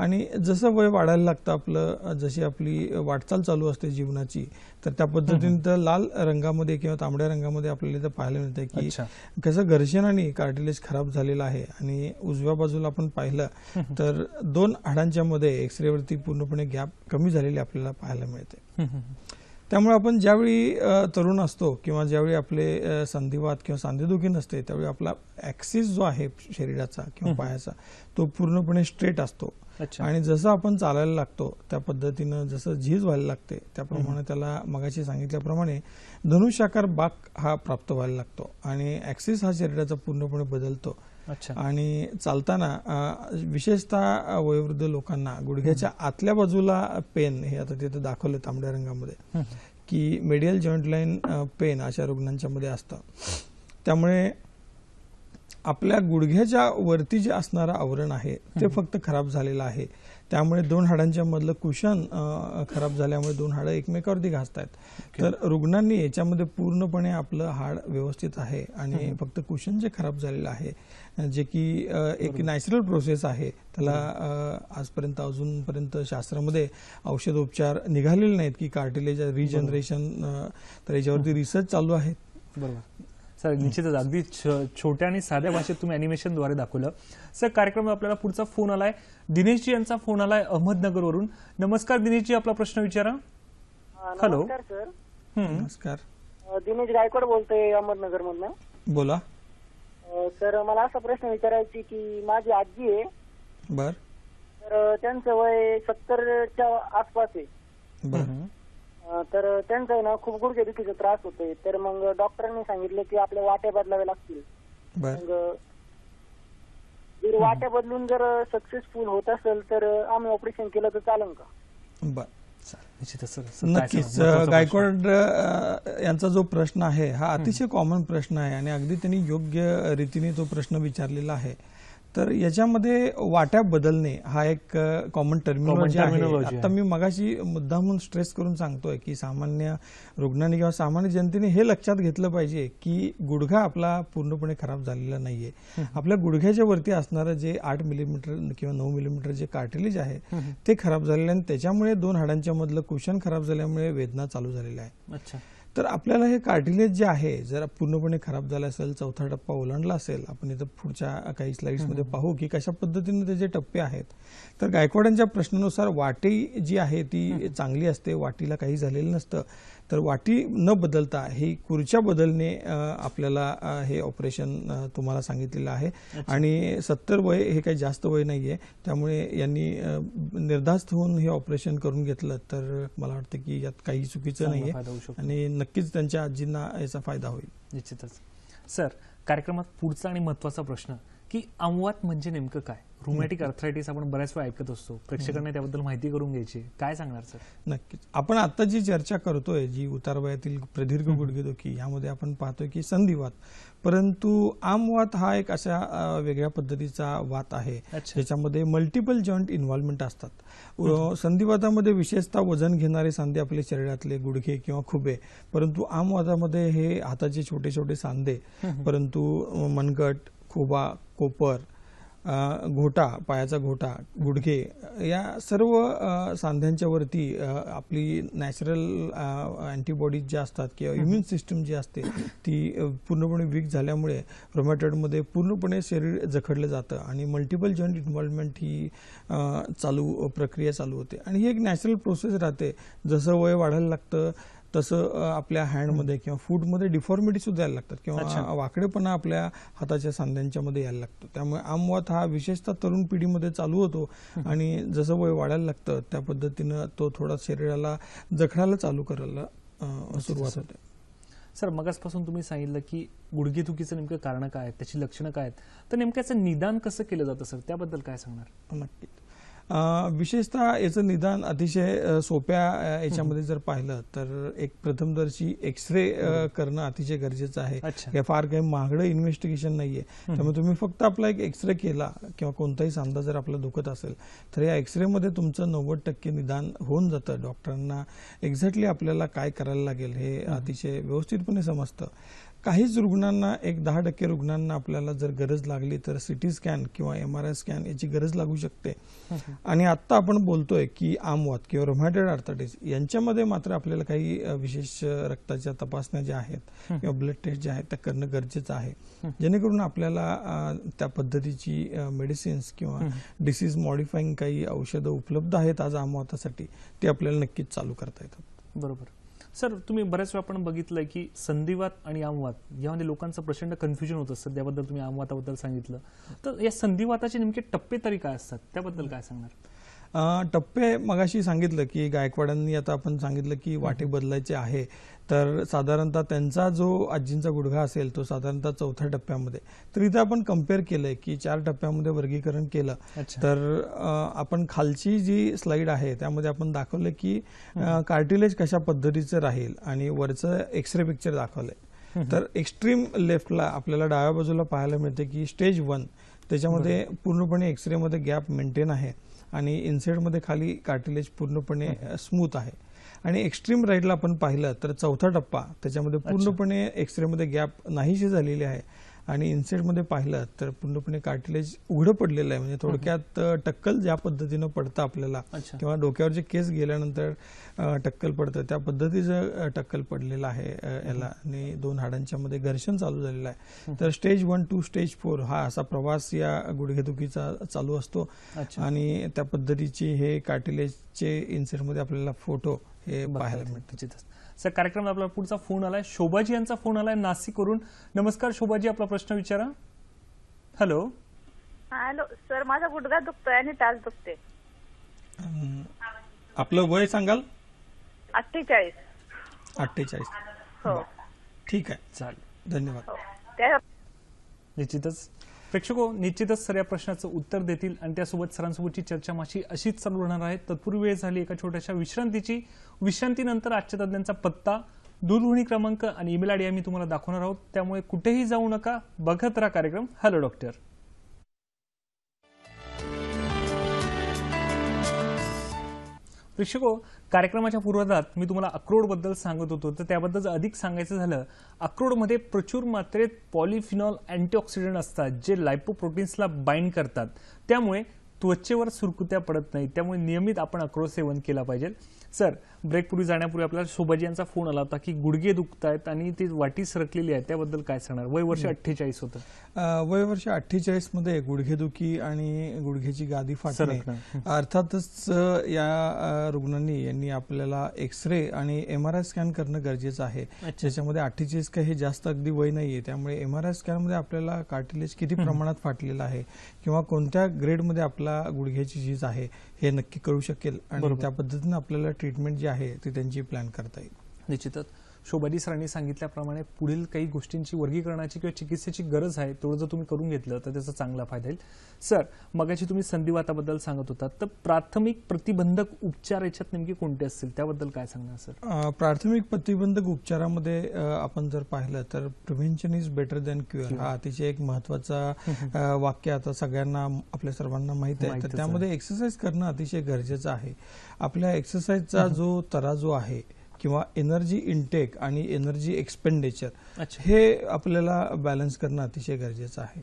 आणि जसं वय वाढायला लागतं आपलं जशी आपली वाटचाल चालू असते जीवनाची तर त्या पद्धतीने तर लाल रंगामध्ये किंवा तांबड्या रंगामध्ये आपल्याला इथं पाहायला मिळतं की कसं घर्षणाने कार्टिलेज खराब झालेलं आहे आणि उजव्या बाजूला आपण पाहिलं तर दोन हाडांच्या मध्ये एक्सरेवरती पूर्णपणे गॅप कमी झालेली आपल्याला पाहायला मिळते त्यामुळे आपण ज्यावेळी तरुण असतो किंवा ज्यावेळी आपले संधिवात किंवा सांधेदुखी नसते त्यावेळी आपला ऍक्सिस जो आहे शरीराचा किंवा पायाचा तो पूर्णपणे स्ट्रेट असतो आणि जसं आपण चालायला लागतो त्या पद्धतीनं जसं झीज व्हायला लागते त्याप्रमाणे त्याला मगाशी सांगितल्याप्रमाणे धनुष्याकार बाक हा प्राप्त व्हायला लागतो आणि ऍक्सिस हा शरीराचा पूर्णपणे बदलतो आणि चालताना विशेषतः वयोवृद्ध लोकांना गुडघ्याच्या आतल्या बाजूला पेन हे आता तिथे दाखवलं तांबड्या रंगामध्ये की मेडियल जॉईंट लाईन पेन अशा रुग्णांच्या मध्ये असत त्यामुळे आपल्या गुडघ्याच्या वरती जे असणारं आवरण आहे ते फक्त खराब झालेलं आहे त्यामुळे दोन हाडांच्या मधलं कुशन खराब झाल्यामुळे दोन हाडं एकमेकावरती घासत okay. तर रुग्णांनी याच्यामध्ये पूर्णपणे आपलं हाड व्यवस्थित आहे आणि फक्त कुशन जे खराब झालेलं आहे जे की एक नॅचरल प्रोसेस आहे त्याला आजपर्यंत अजूनपर्यंत शास्त्रामध्ये औषधोपचार निघालेले नाहीत की कार्टिलेज रिजनरेशन तर याच्यावरती रिसर्च चालू आहे बरोबर सर निश्चितच अगदी छोट्या आणि साध्या भाषेत तुम्ही अॅनिमेशनद्वारे दाखवलं सर कार्यक्रम आपल्याला पुढचा फोन आलाय दिनेशजी यांचा फोन आलाय अहमदनगरवरून नमस्कार दिनेशजी आपला प्रश्न विचारा हॅलो नमस्कार दिनेश गायकवाड बोलतोय अहमदनगर बोला तर मला असा प्रश्न विचारायची की माझी आजी आहे बर तर त्यांचं वय सत्तरच्या आसपास आहे तर त्यांचं आहे ना खूप दुखीचा त्रास होतोय तर मग डॉक्टरांनी सांगितलं की आपल्या वाट्या बदलाव्या लागतील मग जर वाट्या बदलून जर सक्सेसफुल होत असेल तर आम्ही ऑपरेशन केलं तर चालेल का बर नक्कीच गायकवाड यांचा जो प्रश्न आहे हा अतिशय कॉमन प्रश्न आहे आणि अगदी त्यांनी योग्य रीतीने तो प्रश्न विचारलेला आहे तर याच्यामध्ये वाट्या बदलणे हा एक कॉमन टर्मिनॉलॉजी आहे आता मी मगाशी मुद्दा म्हणून स्ट्रेस करून सांगतोय की सामान्य रुग्णाने किंवा सामान्य जनतेने हे लक्षात घेतलं पाहिजे की गुडघा आपला पूर्णपणे खराब झालेला नाहीये आपल्या गुडघ्याच्या वरती असणारं जे आठ मिलीमीटर किंवा नऊ मिलीमीटर जे कार्टिलेज आहे ते खराब झालेलं आणि त्याच्यामुळे दोन हाडांच्या मधलं कुशन खराब झाल्यामुळे वेदना चालू झालेल्या आहे अच्छा तर आपल्याला हे कार्टिलेज जे आहे जर पूर्णपणे खराब झालं असेल चौथा टप्पा ओलांडला असेल आपण इथं पुढच्या काही स्लाइड्समध्ये पाहू की कशा पद्धतीने त्याचे टप्पे आहेत तर गायकवाडांच्या प्रश्नानुसार वाटी जी आहे ती चांगली असते वाटीला काही झालेलं नसतं तर वाटी न बदलता ही खुर्च्या बदलणे आपल्याला हे ऑपरेशन तुम्हाला सांगितलेलं आहे आणि सत्तर वय हे काही जास्त वय नाही आहे त्यामुळे यांनी निर्धास्त होऊन हे ऑपरेशन करून घेतलं तर मला वाटतं की यात काही चुकीचं नाही आहे आणि नक्कीच त्यांच्या आजींना याचा फायदा होईल निश्चितच सर कार्यक्रमात पुढचा आणि महत्वाचा प्रश्न की अमवात म्हणजे नेमकं काय रुमॅटिक अर्थरायटिस आपण बऱ्याच वेळा ऐकत असतो प्रेक्षकांना त्याबद्दल माहिती करून घ्यायची काय सांगणार सर नक्कीच आपण आता जी चर्चा करतोय जी उतारवयातील प्रदीर्घ गुडघेदुखी यामध्ये आपण पाहतोय की संधिवात परंतु आमवात हा एक अशा वेगळ्या पद्धतीचा वात आहे ज्याच्यामध्ये मल्टिपल जॉईंट इन्व्हॉल्वमेंट असतात संधिवादामध्ये विशेषतः वजन घेणारे सांधे आपले शरीरातले गुडघे किंवा खुबे परंतु आमवातामध्ये हे हाताचे छोटे छोटे सांधे परंतु मनगट खोबा कोपर घोटा पायाचा घोटा गुडघे या सर्व सांध्यांच्या वरती आपली नॅचरल अँटीबॉडीज ज्या असतात किंवा इम्युन सिस्टम जी असते ती पूर्णपणे वीक झाल्यामुळे रोमॅटॉइडमध्ये पूर्णपणे शरीर जखडलं जातं आणि मल्टिपल जॉईंट इन्व्हॉल्वमेंट ही चालू प्रक्रिया चालू होते आणि ही एक नॅचरल प्रोसेस राहते जसं वय वाढायला लागतं तसं आपल्या हँडमध्ये किंवा फूटमध्ये डिफॉर्मिटी सुद्धा यायला लागतात किंवा वाकडेपणा आपल्या हाताच्या सांध्यांच्या मध्ये यायला लागतो त्यामुळे आमवात हा विशेषतः तरुण पिढीमध्ये चालू होतो आणि जसं वय वाढायला लागतं त्या पद्धतीनं तो थोडा शरीराला जखडायला चालू करायला सुरुवात होते सर मगासपासून तुम्ही सांगितलं की गुडघेदुखीचं नेमकं कारण काय आहेत त्याची लक्षणं काय आहेत तर नेमकं याचं निदान कसं केलं जातं सर त्याबद्दल काय सांगणार नक्कीच विशेषतः याचं निदान अतिशय सोप्या याच्यामध्ये जर पाहिलं तर एक प्रथमदर्शी एक्सरे करणं अतिशय गरजेचं आहे हे फार काही महागडं इन्व्हेस्टिगेशन नाहीये त्यामुळे तुम्ही फक्त आपला एक एक्स रे केला किंवा कोणताही सांधा जर आपला दुखत असेल तर या मध्ये तुमचं नव्वद टक्के निदान होऊन जातं डॉक्टरांना एक्झॅक्टली आपल्याला काय करायला लागेल हे अतिशय व्यवस्थितपणे समजतं काहीच रुग्णांना एक दहा टक्के रुग्णांना आपल्याला जर गरज लागली तर सिटी स्कॅन किंवा एम आर आय स्कॅन याची गरज लागू शकते आणि आता आपण बोलतोय की आमवात किंवा रोमॅटेड आर्थायटिस यांच्यामध्ये मात्र आपल्याला काही विशेष रक्ताच्या तपासण्या ज्या आहेत किंवा ब्लड टेस्ट ज्या आहेत त्या करणं गरजेचं आहे जेणेकरून आपल्याला त्या पद्धतीची मेडिसिन्स किंवा डिसीज मॉडिफाईंग काही औषधं उपलब्ध आहेत आज आमवातासाठी ते आपल्याला नक्कीच चालू करता येतात बरोबर सर तुम्ही बऱ्याच वेळा आपण बघितलंय की संधिवात आणि आमवात यामध्ये लोकांचं प्रचंड कन्फ्युजन होत असतं त्याबद्दल तुम्ही आमवाताबद्दल सांगितलं तर या संधिवाताचे नेमके टप्पे तरी काय असतात त्याबद्दल काय सांगणार टप्पे मगाशी सांगितलं की गायकवाडांनी आता आपण सांगितलं की वाटे बदलायचे आहे तर साधारणतः त्यांचा जो आजींचा गुडघा असेल तो साधारणतः चौथ्या टप्प्यामध्ये तर इथे आपण कम्पेअर केलंय की चार टप्प्यामध्ये वर्गीकरण केलं तर आपण खालची जी स्लाइड आहे त्यामध्ये आपण दाखवलं की कार्टिलेज कशा पद्धतीचं राहील आणि वरचं एक्सरे पिक्चर दाखवलंय तर एक्स्ट्रीम लेफ्टला आपल्याला डाव्या बाजूला पाहायला मिळते की स्टेज वन त्याच्यामध्ये पूर्णपणे एक्सरेमध्ये गॅप मेंटेन आहे आणि इन्सेडमध्ये खाली कार्टिलेज पूर्णपणे स्मूथ आहे आणि एक्स्ट्रीम राईडला आपण पाहिलं तर चौथा टप्पा त्याच्यामध्ये पूर्णपणे एक्सरेमध्ये गॅप नाहीशी झालेली आहे आणि इन्सेटमध्ये पाहिलं तर पूर्णपणे कार्टिलेज उघडं पडलेलं आहे म्हणजे थोडक्यात टक्कल ज्या पद्धतीनं पडतं आपल्याला किंवा डोक्यावर जे केस गेल्यानंतर टक्कल पडतं त्या पद्धतीचं टक्कल पडलेलं आहे याला आणि दोन हाडांच्या मध्ये घर्षण चालू झालेलं आहे तर stage one two stage four हा असा प्रवास या गुडघेदुखीचा चालू असतो आणि त्या पद्धतीची हे कार्टिलेजचे इन्सेटमध्ये आपल्याला फोटो हे पाहायला मिळतात सर कार्यक्रम आपला पुढचा फोन आलाय शोभाजी यांचा फोन आलाय करून नमस्कार शोभाजी आपला प्रश्न विचारा हॅलो हॅलो सर माझा गुडघा दुखतोय आणि तास दुखते आपलं वय सांगाल अठ्ठेचाळीस अठ्ठेचाळीस हो ठीक आहे चालेल धन्यवाद हो. निश्चितच प्रेक्षको निश्चितच सर या प्रश्नाचं उत्तर देतील आणि त्यासोबत सरांसोबतची चर्चा माझी अशीच चालू राहणार आहे तत्पूर्वी वेळ झाली एका छोट्याशा विश्रांतीची विश्रांतीनंतर आजच्या तज्ञांचा पत्ता दूरध्वनी क्रमांक आणि ईमेल आयडी आम्ही तुम्हाला दाखवणार आहोत त्यामुळे कुठेही जाऊ नका बघत राहा कार्यक्रम हॅलो डॉक्टर प्रेक्षको कार्यक्रमाच्या पूर्वार्धात मी तुम्हाला अक्रोडबद्दल सांगत होतो तर त्याबद्दल अधिक सांगायचं झालं अक्रोडमध्ये प्रचूर मात्रेत पॉलिफिनॉल अँटीऑक्सिडंट असतात जे लायपोप्रोटीन्सला बाइंड करतात त्यामुळे त्वचेवर सुरकुत्या पडत नाही त्यामुळे नियमित आपण अक्रोड सेवन केला पाहिजे सर ब्रेकपूर्वी जाण्यापूर्वी आपल्याला शोभाजी यांचा फोन आला होता की गुडघे दुखत आहेत आणि ती वाटी सरकलेली आहे त्याबद्दल काय सांगणार वय वर्ष अठ्ठेचाळीस होतं वय वर्ष अठ्ठेचाळीस मध्ये गुडघेदुखी आणि गुडघ्याची गादी फाटणे अर्थातच या रुग्णांनी यांनी आपल्याला एक्स रे आणि एम आर आय स्कॅन करणं गरजेचं आहे ज्याच्यामध्ये अठ्ठेचाळीस काही हे जास्त अगदी वय नाहीये त्यामुळे एम आर आय स्कॅनमध्ये आपल्याला कार्टिलेज किती प्रमाणात फाटलेलं आहे किंवा कोणत्या ग्रेडमध्ये आपला गुडघ्याची झीज आहे हे नक्की कळू शकेल आणि त्या पद्धतीनं आपल्याला ट्रीटमेंट जी आहे ती त्यांची प्लॅन करता येईल निश्चितच शोभाजी सरांनी सांगितल्याप्रमाणे पुढील काही गोष्टींची वर्गीकरणाची किंवा चिकित्सेची गरज आहे तेवढं जर तुम्ही करून घेतलं तर त्याचा चांगला फायदा येईल सर मगाशी तुम्ही संधिवाताबद्दल सांगत होता तर प्राथमिक प्रतिबंधक उपचार याच्यात नेमके कोणते असतील त्याबद्दल काय सांगणार सर प्राथमिक प्रतिबंधक उपचारामध्ये आपण जर पाहिलं तर prevention is better than cure हा अतिशय एक महत्वाचा वाक्य आता सगळ्यांना आपल्या सर्वांना माहित आहे तर त्यामध्ये एक्सरसाइज करणं अतिशय गरजेचं आहे आपल्या एक्सरसाइजचा जो तराजू आहे किंवा एनर्जी इनटेक आणि एनर्जी एक्सपेंडिचर हे आपल्याला बॅलन्स करणं अतिशय गरजेचं आहे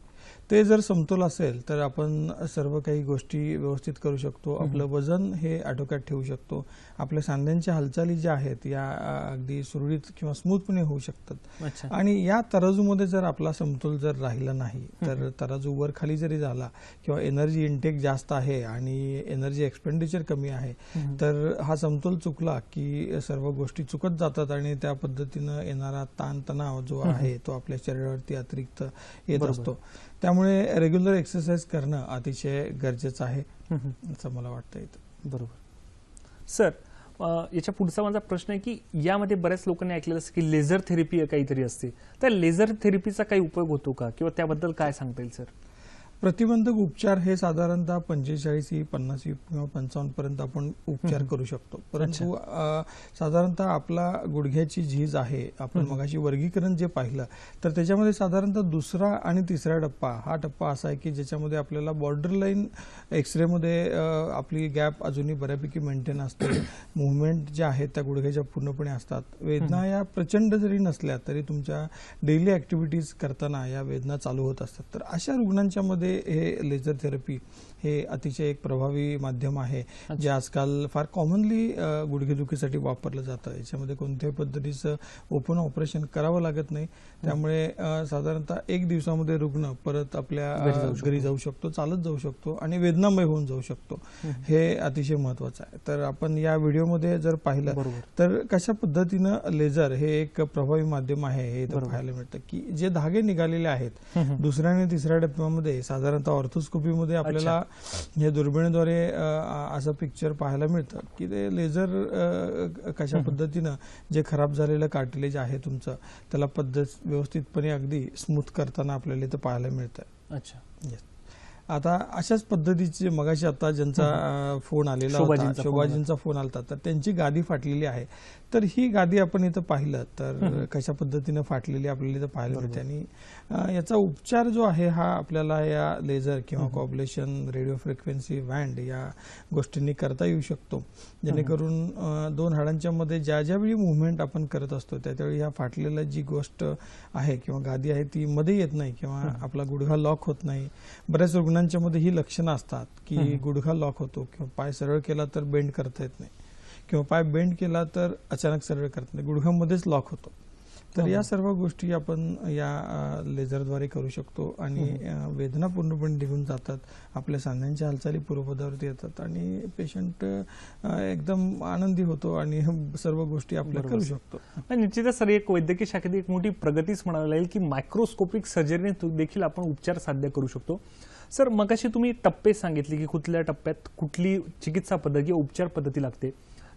ते जर समतोल असेल तर आपण सर्व काही गोष्टी व्यवस्थित करू शकतो आपलं वजन हे आटोक्यात ठेवू शकतो आपल्या सांध्यांच्या हालचाली ज्या आहेत या अगदी सुरळीत किंवा स्मूथपणे होऊ शकतात आणि या तराजूमध्ये जर आपला समतोल जर राहिला नाही तर तराजू वर खाली जरी झाला किंवा एनर्जी इनटेक जास्त आहे आणि एनर्जी एक्सपेंडिचर कमी आहे तर हा समतोल चुकला की सर्व गोष्टी चुकत जातात आणि त्या पद्धतीनं येणारा ताणतणाव जो आहे तो आपल्या शरीरावरती अतिरिक्त येत असतो त्यामुळे त्यामुळे रेग्युलर एक्सरसाइज करणं अतिशय गरजेचं आहे असं मला वाटतं इथं बरोबर सर याच्या पुढचा माझा प्रश्न आहे की यामध्ये बऱ्याच लोकांनी ऐकलेलं असतं की लेझर थेरपी काहीतरी असते तर लेझर थेरपीचा काही उपयोग होतो का किंवा त्याबद्दल काय सांगता येईल सर प्रतिबंधक उपचार हे साधारणतः पंचेचाळीस पन्नास किंवा पंचावन्न पर्यंत आपण उपचार करू शकतो परंतु साधारणतः आपला गुडघ्याची झीज आहे आपण मगाशी वर्गीकरण जे पाहिलं तर त्याच्यामध्ये साधारणतः दुसरा आणि तिसरा टप्पा हा टप्पा असा आहे की ज्याच्यामध्ये आपल्याला बॉर्डर लाईन एक्सरेमध्ये आपली गॅप अजूनही बऱ्यापैकी मेंटेन असते मुवमेंट ज्या आहेत त्या गुडघ्याच्या पूर्णपणे असतात वेदना या प्रचंड जरी नसल्या तरी तुमच्या डेली ऍक्टिव्हिटीज करताना या वेदना चालू होत असतात तर अशा रुग्णांच्या मध्ये हे लेझर थेरपी हे अतिशय एक प्रभावी माध्यम आहे जे आजकाल फार कॉमनली गुडघेदुखीसाठी वापरलं जातं याच्यामध्ये कोणत्याही पद्धतीचं ओपन ऑपरेशन करावं लागत नाही त्यामुळे साधारणतः एक दिवसामध्ये रुग्ण परत आपल्या घरी जाऊ शकतो चालत जाऊ शकतो आणि वेदनामय होऊन जाऊ शकतो हे अतिशय महत्वाचं आहे तर आपण या व्हिडिओमध्ये जर पाहिलं तर कशा पद्धतीनं लेझर हे एक प्रभावी माध्यम आहे हे पाहायला मिळतं की जे धागे निघालेले आहेत दुसऱ्या आणि तिसऱ्या टप्प्यामध्ये साधारणतः ऑर्थोस्कोपीमध्ये आपल्याला या दुर्बिणीद्वारे असं पिक्चर पाहायला मिळतं की ते लेझर कशा पद्धतीनं जे खराब झालेलं कार्टिलेज आहे तुमचं त्याला पद्धत व्यवस्थितपणे अगदी स्मूथ करताना आपल्याला इथं पाहायला मिळतं अच्छा येस आता अशाच पद्धतीचे मगाशी आता ज्यांचा फोन आलेला होता शोभाजींचा फोन आला तर त्यांची गादी फाटलेली आहे तर ही गादी आपण इथं पाहिलं तर कशा पद्धतीनं फाटलेली आपल्याला इथं पाहिलं होतं आणि याचा उपचार जो आहे हा आपल्याला या लेझर किंवा कॉब्लेशन रेडिओ फ्रिक्वेन्सी वँड या गोष्टींनी करता येऊ शकतो जेणेकरून दोन हाडांच्या मध्ये ज्या ज्यावेळी मुवमेंट आपण करत असतो त्यावेळी ह्या फाटलेल्या जी गोष्ट आहे किंवा गादी आहे ती मध्ये येत नाही किंवा आपला गुडघा लॉक होत नाही बऱ्याच रुग्ण त्यांच्यामध्ये मध्ये ही लक्षणं असतात की गुडघा लॉक होतो किंवा पाय सरळ केला तर बेंड करता येत नाही किंवा पाय बेंड केला तर अचानक सरळ करत नाही गुडघ्यामध्येच लॉक होतो तर हो, या हो. सर्व गोष्टी आपण या लेझरद्वारे करू शकतो आणि वेदना पूर्णपणे निघून जातात आपल्या सांध्यांच्या हालचाली पूर्वपदावरती येतात आणि पेशंट एकदम आनंदी होतो आणि सर्व गोष्टी आपल्याला करू शकतो निश्चितच सर एक वैद्यकीय शाखेत एक मोठी प्रगतीच म्हणावी लागेल की मायक्रोस्कोपिक सर्जरीने देखील आपण उपचार साध्य करू शकतो सर मगाशी तुम्ही टप्पे सांगितले की कुठल्या टप्प्यात कुठली चिकित्सा पद्धती किंवा उपचार पद्धती लागते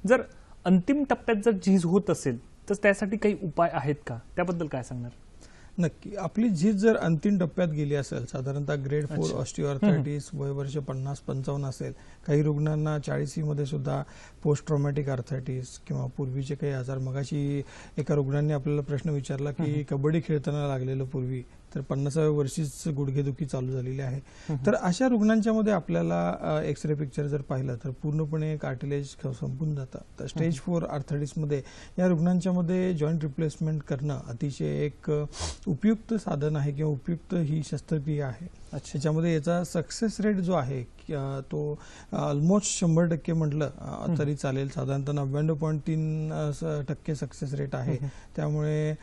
जर अंतिम टप्प्यात जर झीज होत असेल तर त्यासाठी काही उपाय आहेत का त्याबद्दल काय सांगणार नक्की आपली झीज जर अंतिम टप्प्यात गेली असेल साधारणतः ग्रेड फोर ऑस्टिओआर्थायटिस वय वर्ष पन्नास पंचावन्न असेल काही रुग्णांना मध्ये सुद्धा पोस्ट ट्रॉमॅटिक आर्थायटीस किंवा पूर्वीचे काही आजार मगाशी एका रुग्णांनी आपल्याला प्रश्न विचारला की कबड्डी खेळताना लागलेलं पूर्वी तर पन्नासाव्या वर्षीच गुडघेदुखी चालू झालेली आहे तर अशा रुग्णांच्या मध्ये आपल्याला एक्सरे पिक्चर जर पाहिलं तर पूर्णपणे कार्टिलेज संपून जातं तर स्टेज फोर मध्ये या रुग्णांच्या मध्ये जॉईंट रिप्लेसमेंट करणं अतिशय एक उपयुक्त साधन आहे किंवा उपयुक्त ही शस्त्रक्रिया आहे अच्छा त्याच्यामध्ये याचा सक्सेस रेट जो आहे तो ऑलमोस्ट शंभर टक्के म्हटलं तरी चालेल साधारणतः नव्याण्णव पॉईंट तीन टक्के सक्सेस रेट आहे त्यामुळे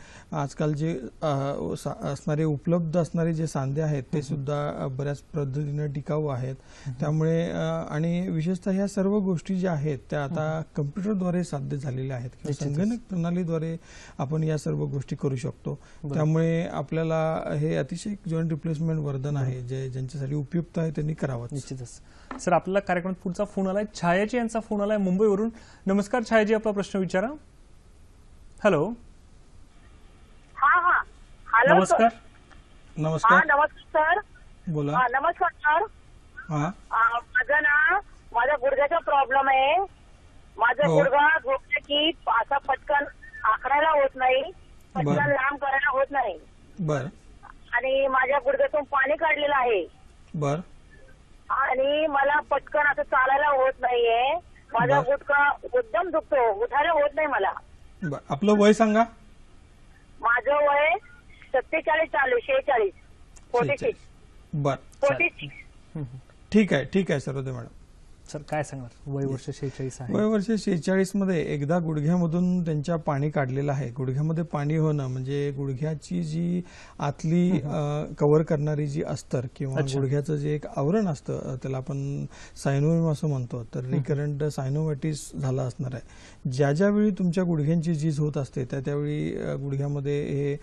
आजकाल जे असणारे उपलब्ध असणारे जे सांधे आहेत ते सुद्धा बऱ्याच पद्धतीनं टिकाऊ आहेत त्यामुळे आणि विशेषतः ह्या सर्व गोष्टी ज्या आहेत त्या आता कम्प्युटरद्वारे साध्य झालेल्या आहेत संगणक प्रणालीद्वारे आपण या सर्व गोष्टी करू शकतो त्यामुळे आपल्याला हे अतिशय जॉईंट रिप्लेसमेंट वर्धन आहे जे ज्यांच्यासाठी उपयुक्त आहे त्यांनी करावं निश्चितच सर आपल्याला कार्यक्रमात पुढचा फोन आलाय छायाजी यांचा फोन आलाय मुंबईवरून नमस्कार छायाजी आपला प्रश्न विचारा हॅलो नमस्कार नमस्कार नमस्कार सर बोला नमस्कार सर माझं ना माझ्या गुडघ्याचा प्रॉब्लेम आहे माझा हो. गुडघा गुडघ्या की असा पटकन आखडायला होत नाही पटकन लांब करायला होत नाही बरं आणि माझ्या गुडघ्यातून पाणी काढलेलं आहे बर आणि मला पटकन असं चालायला होत नाहीये माझा गुटका गुडका दुखतो उठायला होत नाही मला बर आपलं वय सांगा माझं वय सत्तेचाळीस चालू शेहेचाळीस फोर्टी सिक्स बर फोर्टी सिक्स ठीक आहे ठीक आहे सरोदे मॅडम सर काय सांगणार वय वर्ष शेहेचाळीस आहे वय वर्ष शेहेचाळीस मध्ये एकदा गुडघ्यामधून त्यांच्या पाणी काढलेलं आहे गुडघ्यामध्ये पाणी होणं म्हणजे गुडघ्याची जी आतली कव्हर करणारी जी अस्तर किंवा गुडघ्याचं जे एक आवरण असतं त्याला आपण सायनोविम असं म्हणतो तर रिकरंट सायनोवॅटिस झाला असणार आहे ज्या ज्यावेळी तुमच्या गुडघ्यांची झीज होत असते त्या त्यावेळी गुडघ्यामध्ये हे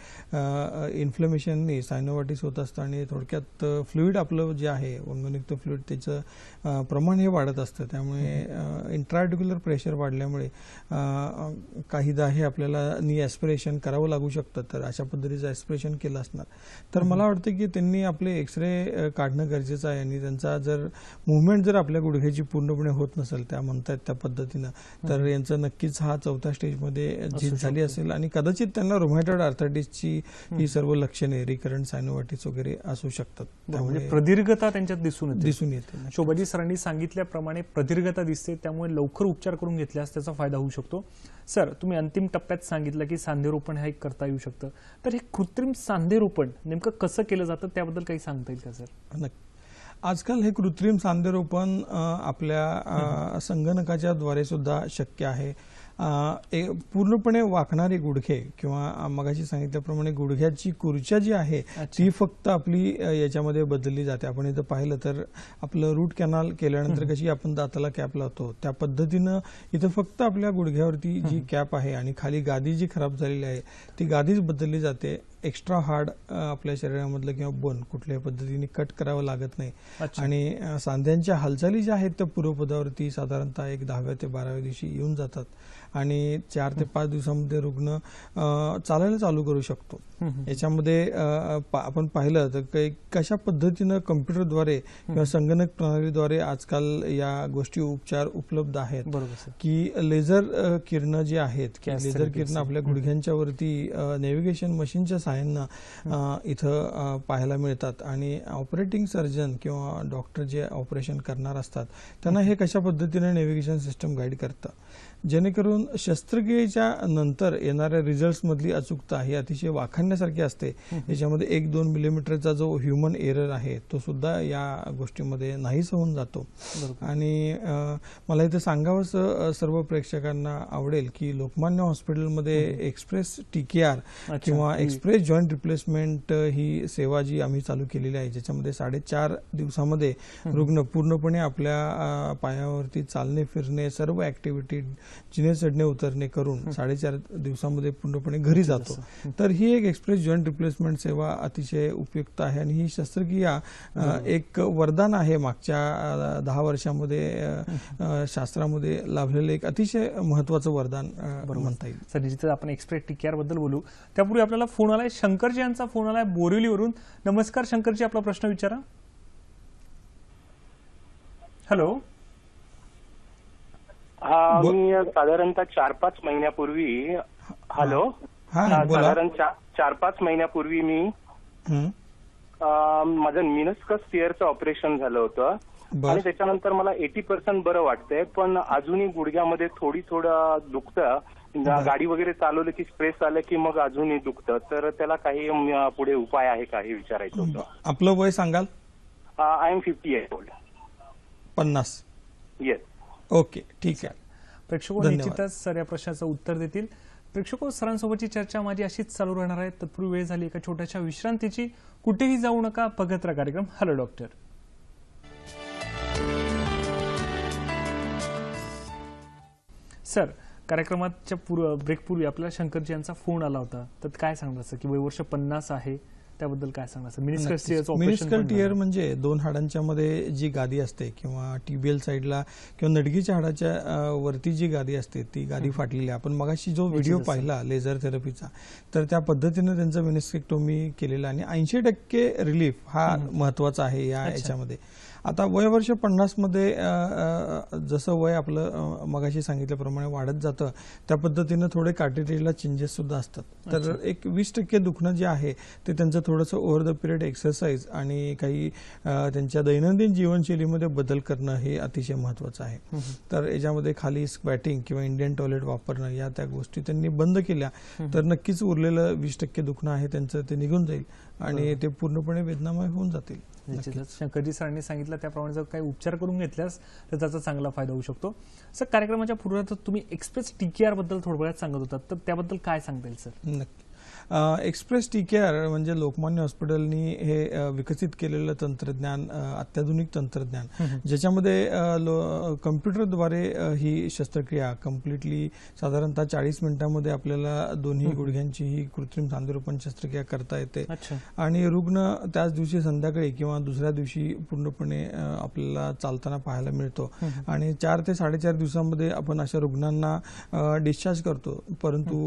इन्फ्लेमेशननी सायनोवायटीस होत असतं आणि थोडक्यात फ्लुईड आपलं जे आहे अंगनिक्त फ्लुईड त्याचं प्रमाण हे वाढत करत असतं त्यामुळे इंट्रार्टिक्युलर प्रेशर वाढल्यामुळे काहीदा हे आपल्याला नी ॲस्पिरेशन करावं लागू शकतं तर अशा पद्धतीचं ॲस्पिरेशन केलं असणार तर मला वाटतं की त्यांनी आपले एक्सरे काढणं गरजेचं आहे आणि त्यांचा जर मुवमेंट जर आपल्या गुडघ्याची पूर्णपणे होत नसेल त्या म्हणतात त्या पद्धतीनं तर यांचं नक्कीच हा चौथ्या स्टेजमध्ये झीज झाली असेल आणि कदाचित त्यांना रोमॅटेड आर्थायटिसची ही सर्व लक्षणे रिकरंट सायनोवाटीस वगैरे असू शकतात म्हणजे त्यामुळे प्रदीर्घता त्यांच्यात दिसून दिसून येते शोभाजी सरांनी सांगितल्याप्रमाणे प्रदीर्घता दिसते त्यामुळे लवकर उपचार करून घेतल्यास त्याचा फायदा होऊ शकतो सर तुम्ही अंतिम टप्प्यात सांगितलं की सांधेरोपण एक करता येऊ शकतं तर हे कृत्रिम सांधेरोपण नेमकं कसं केलं जातं त्याबद्दल काही सांगता येईल का सर नक्की आजकाल हे कृत्रिम सांधेरोपण आपल्या संगणकाच्या द्वारे सुद्धा शक्य आहे पूर्णपणे वाकणारे गुडघे किंवा मगाशी सांगितल्याप्रमाणे गुडघ्याची कुर्चा जी आहे ती फक्त आपली याच्यामध्ये बदलली जाते आपण इथं पाहिलं तर आपलं रूट कॅनाल केल्यानंतर कशी आपण दाताला कॅप लावतो त्या पद्धतीनं इथं फक्त आपल्या गुडघ्यावरती जी कॅप आहे आणि खाली गादी जी खराब झालेली आहे ती गादीच बदलली जाते एक्स्ट्रा हार्ड आपल्या शरीरामधलं किंवा बन कुठल्याही पद्धतीने कट करावं लागत नाही आणि सांध्यांच्या हालचाली ज्या आहेत त्या पूर्वपदावरती साधारणतः एक दहाव्या ते बाराव्या दिवशी येऊन जातात आणि चार ते पाच दिवसामध्ये रुग्ण चालायला चालू करू शकतो याच्यामध्ये आपण पाहिलं तर कशा पद्धतीनं कम्प्युटरद्वारे किंवा संगणक प्रणालीद्वारे आजकाल या गोष्टी उपचार उपलब्ध आहेत की लेझर किरणं जी आहेत लेझर किरण आपल्या गुडघ्यांच्या वरती नेव्हिगेशन मशीनच्या साह्यांना इथं पाहायला मिळतात आणि ऑपरेटिंग सर्जन किंवा डॉक्टर जे ऑपरेशन करणार असतात त्यांना हे कशा पद्धतीने नेव्हिगेशन सिस्टम गाईड करतं जेणेकरून शस्त्रक्रियेच्या नंतर येणाऱ्या रिझल्टमधली अचूकता ही अतिशय वाखाणण्यासारखी असते याच्यामध्ये एक दोन मिलीमीटरचा जो ह्युमन एरर आहे तो सुद्धा या गोष्टीमध्ये नाहीच होऊन जातो आणि मला इथे सांगावंच सर्व प्रेक्षकांना आवडेल की लोकमान्य हॉस्पिटलमध्ये एक्सप्रेस टी के आर किंवा एक्सप्रेस जॉईंट रिप्लेसमेंट ही सेवा जी आम्ही चालू केलेली आहे ज्याच्यामध्ये साडेचार दिवसामध्ये रुग्ण पूर्णपणे आपल्या पायावरती चालणे फिरणे सर्व ऍक्टिव्हिटी जिने चढणे उतरणे करून साडेचार दिवसामध्ये पूर्णपणे घरी जातो तर ही एक एक्सप्रेस जॉईंट रिप्लेसमेंट सेवा अतिशय उपयुक्त आहे आणि ही शस्त्रक्रिया एक वरदान आहे मागच्या दहा वर्षामध्ये शास्त्रामध्ये लाभलेलं एक अतिशय महत्वाचं वरदान म्हणता येईल सर निश्चितच आपण एक्सप्रेस टिकेअर बद्दल बोलू त्यापूर्वी आपल्याला फोन आलाय शंकरजी यांचा फोन आलाय बोरिवलीवरून नमस्कार शंकरजी आपला प्रश्न विचारा हॅलो हा मी साधारणतः चार पाच महिन्यापूर्वी हॅलो साधारण चार पाच महिन्यापूर्वी मी माझं मिनस्कस स्टिअरचं ऑपरेशन झालं होतं आणि त्याच्यानंतर मला एटी पर्सेंट बरं वाटतंय पण अजूनही गुडघ्यामध्ये थोडी थोडं दुखतं गाडी वगैरे चालवलं की स्ट्रेस आलं की मग अजूनही दुखतं तर त्याला काही पुढे उपाय आहे का हे विचारायचं होतं आपलं वय सांगाल I am fifty eight old पन्नास येस ओके ठीक आहे प्रेक्षको निश्चितच सर या प्रश्नाचं उत्तर देतील प्रेक्षको सरांसोबतची चर्चा माझी अशीच चालू राहणार आहे तत्पूर्वी वेळ झाली एका छोट्याशा विश्रांतीची कुठेही जाऊ नका पगत्रा कार्यक्रम हॅलो डॉक्टर सर कार्यक्रमाच्या पूर्व ब्रेकपूर्वी आपल्याला शंकरजी यांचा फोन आला होता तर काय सांगणार सर की वय वर्ष पन्नास आहे त्याबद्दल काय सांगा मिनिस्कल टिअर म्हणजे दोन हाडांच्या मध्ये जी गादी असते किंवा टीबीएल साईडला किंवा नडगीच्या हाडाच्या वरती जी गादी असते ती गादी फाटलेली आपण मगाशी जो व्हिडिओ पाहिला लेझर थेरपीचा तर त्या पद्धतीने त्यांचा मिनिस्केक्टोमी केलेला आणि ऐंशी टक्के रिलीफ हा महत्वाचा आहे या याच्यामध्ये आता वयवर्ष पन्नासमध्ये जसं वय आपलं मगाशी सांगितल्याप्रमाणे वाढत जातं त्या पद्धतीनं थोडे चेंजेस सुद्धा असतात तर एक वीस टक्के दुखणं जे आहे ते त्यांचं थोडंसं ओव्हर द पिरियड एक्सरसाइज आणि काही त्यांच्या दैनंदिन जीवनशैलीमध्ये बदल करणं हे अतिशय महत्त्वाचं आहे तर याच्यामध्ये खाली स्क्वॅटिंग किंवा इंडियन टॉयलेट वापरणं या त्या गोष्टी त्यांनी बंद केल्या तर नक्कीच उरलेलं वीस टक्के दुखणं आहे त्यांचं ते निघून जाईल आणि ते पूर्णपणे वेदनामय होऊन जातील निश्चितच शंकरजी सरांनी सांगितलं त्याप्रमाणे जर काही उपचार करून घेतल्यास तर त्याचा चांगला फायदा होऊ शकतो सर कार्यक्रमाच्या पूर्वात तुम्ही एक्सप्रेस टीकेआर बद्दल आरबद्दल थोडं वेळात सांगत होतात तर त्याबद्दल काय सांगता येईल सर नक्की एक्सप्रेस टी केअर म्हणजे लोकमान्य हॉस्पिटलनी हे विकसित केलेलं तंत्रज्ञान अत्याधुनिक तंत्रज्ञान ज्याच्यामध्ये कम्प्युटरद्वारे ही शस्त्रक्रिया कम्प्लिटली साधारणतः चाळीस मिनिटांमध्ये आपल्याला दोन्ही गुडघ्यांची ही कृत्रिम सांधुरोपण शस्त्रक्रिया करता येते आणि रुग्ण त्याच दिवशी संध्याकाळी किंवा दुसऱ्या दिवशी पूर्णपणे आपल्याला चालताना पाहायला मिळतो आणि चार ते साडेचार दिवसांमध्ये आपण अशा रुग्णांना डिस्चार्ज करतो परंतु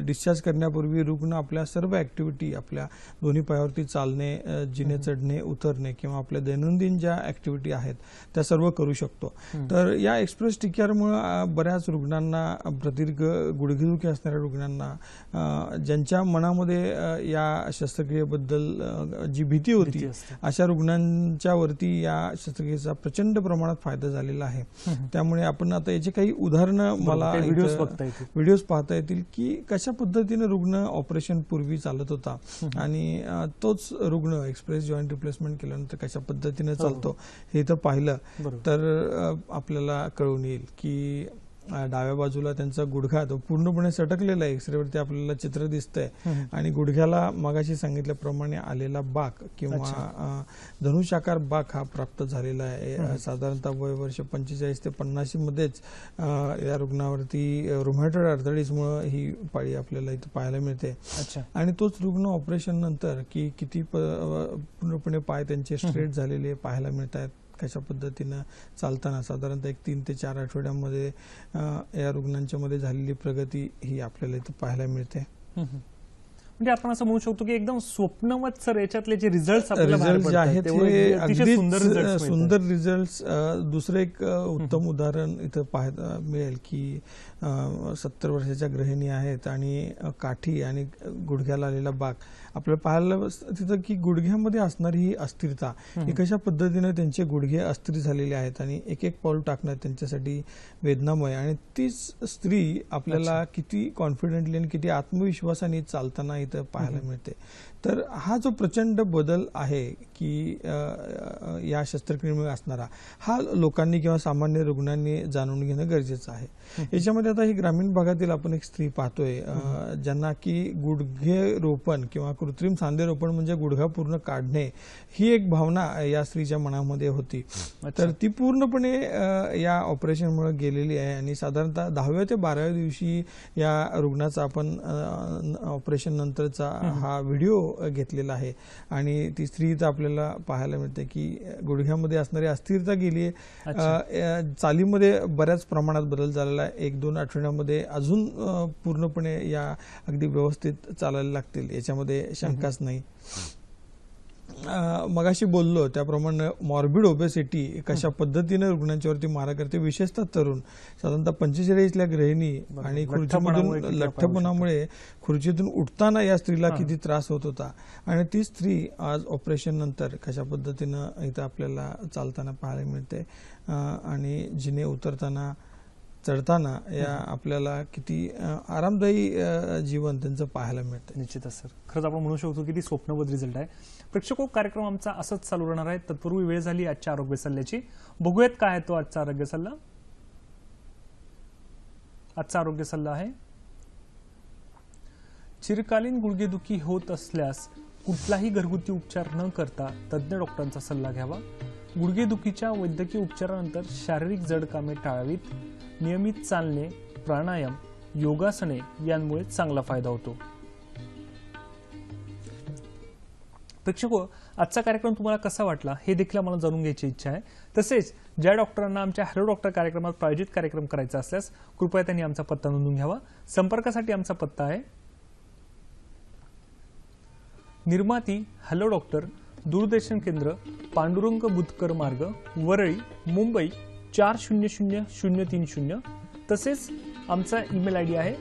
डिस्चार्ज करण्यापूर्वी रुग्ण आपल्या सर्व ऍक्टिव्हिटी आपल्या दोन्ही पायावरती चालणे जिने चढणे उतरणे किंवा आपल्या दैनंदिन ज्या ऍक्टिव्हिटी आहेत त्या सर्व करू शकतो तर या एक्सप्रेस टिक्यारमुळे बऱ्याच रुग्णांना प्रदीर्घ गुडघेदुखी असणाऱ्या रुग्णांना ज्यांच्या मनामध्ये या शस्त्रक्रियेबद्दल जी भीती होती अशा रुग्णांच्या वरती या शस्त्रक्रियेचा प्रचंड प्रमाणात फायदा झालेला आहे त्यामुळे आपण आता याची काही उदाहरणं मला व्हिडिओज पाहता येतील की कशा पद्धतीने रुग्ण ऑपरेट ऑपरेशन पूर्वी चालत होता आणि तोच रुग्ण एक्सप्रेस जॉईंट रिप्लेसमेंट केल्यानंतर कशा पद्धतीने हो. चालतो हे तर पाहिलं तर आपल्याला कळून येईल की डाव्या बाजूला त्यांचा गुडघा तो पूर्णपणे सटकलेला आहे वरती आपल्याला चित्र दिसतंय आणि गुडघ्याला मगाशी सांगितल्याप्रमाणे आलेला बाक किंवा धनुषाकार बाक हा प्राप्त झालेला आहे साधारणतः वय वर्ष पंचेचाळीस ते पन्नाशी मध्येच या रुग्णावरती अडथळीस मुळे ही पाळी आपल्याला इथे पाहायला मिळते आणि तोच रुग्ण ऑपरेशन नंतर की किती पूर्णपणे पाय त्यांचे स्ट्रेट झालेले पाहायला मिळत कशा पद्धतीनं चालताना साधारणतः एक तीन ते चार आठवड्यामध्ये या रुग्णांच्या मध्ये झालेली प्रगती ही आपल्याला इथं पाहायला मिळते म्हणजे आपण असं म्हणू शकतो की एकदम स्वप्नवत सर याच्यातले जे रिझल्ट रिझल्ट जे आहेत ते सुंदर रिझल्ट दुसरं एक उत्तम उदाहरण इथं पाहायला मिळेल की सत्तर वर्षाच्या गृहिणी आहेत आणि काठी आणि गुडघ्याला आलेला बाक आपल्याला पाहायला तिथं की गुडघ्यामध्ये असणारी ही अस्थिरता ही कशा पद्धतीने त्यांचे गुडघे अस्थिर झालेले आहेत आणि एक एक पाऊल टाकणं त्यांच्यासाठी वेदनामय आणि तीच स्त्री आपल्याला किती कॉन्फिडेंटली आणि किती आत्मविश्वासाने चालताना इथं पाहायला मिळते तर हा जो प्रचंड बदल आहे की या शस्त्रक्रियेमुळे असणारा हा लोकांनी किंवा सामान्य रुग्णांनी जाणून घेणं गरजेचं आहे याच्यामध्ये आता ही ग्रामीण भागातील आपण एक स्त्री पाहतोय ज्यांना की गुडघे रोपण किंवा कृत्रिम सांधे रोपण म्हणजे गुडघा पूर्ण काढणे ही एक भावना या स्त्रीच्या मनामध्ये होती तर ती पूर्णपणे या ऑपरेशनमुळे गेलेली आहे आणि साधारणतः दहाव्या ते बाराव्या दिवशी या रुग्णाचा आपण ऑपरेशन नंतरचा हा व्हिडिओ घेतलेला आहे आणि ती स्त्रीचा आपल्याला पाहायला मिळते की गुडघ्यामध्ये असणारी अस्थिरता गेली आहे चालीमध्ये बऱ्याच प्रमाणात बदल झालेला आहे एक दोन आठवड्यामध्ये अजून पूर्णपणे या अगदी व्यवस्थित चालायला लागतील याच्यामध्ये शंकाच नाही मगाशी बोललो त्याप्रमाणे मॉर्बिड ओबेसिटी कशा पद्धतीने रुग्णांच्यावरती मारा करते विशेषतः तरुण साधारणतः पंचेचाळीसल्या गृहिणी आणि खुर्चीमधून लठ्ठपणामुळे खुर्चीतून उठताना या स्त्रीला किती त्रास होत होता आणि ती स्त्री आज ऑपरेशन नंतर कशा पद्धतीनं इथं आपल्याला चालताना पाहायला मिळते आणि जिने उतरताना चढताना या आपल्याला किती आरामदायी जीवन त्यांचं पाहायला मिळतं निश्चितच सर खरंच आपण म्हणू शकतो की स्वप्नबद्ध रिझल्ट आहे प्रेक्षको हो, कार्यक्रम आमचा असंच चालू राहणार आहे तत्पूर्वी वेळ झाली आजच्या आरोग्य सल्ल्याची बघूयात काय तो आजचा आरोग्य सल्ला आजचा आरोग्य सल्ला आहे चिरकालीन गुडघेदुखी होत असल्यास कुठलाही घरगुती उपचार न करता तज्ज्ञ डॉक्टरांचा सल्ला घ्यावा गुडघेदुखीच्या वैद्यकीय उपचारानंतर शारीरिक जडकामे टाळावीत नियमित चालणे प्राणायाम योगासने यांमुळे चांगला फायदा होतो प्रेक्षको आजचा कार्यक्रम तुम्हाला कसा वाटला हे देखील आम्हाला जाणून घ्यायची इच्छा आहे तसेच ज्या डॉक्टरांना आमच्या हॅलो डॉक्टर कार्यक्रमात प्रायोजित कार्यक्रम करायचा असल्यास कृपया त्यांनी आमचा पत्ता नोंदून घ्यावा संपर्कासाठी आमचा पत्ता आहे निर्माती हॅलो डॉक्टर दूरदर्शन केंद्र पांडुरंग बुधकर मार्ग वरळी मुंबई चार शून्य शून्य शून्य तीन शून्य तसेच आमचा ईमेल आय डी आहे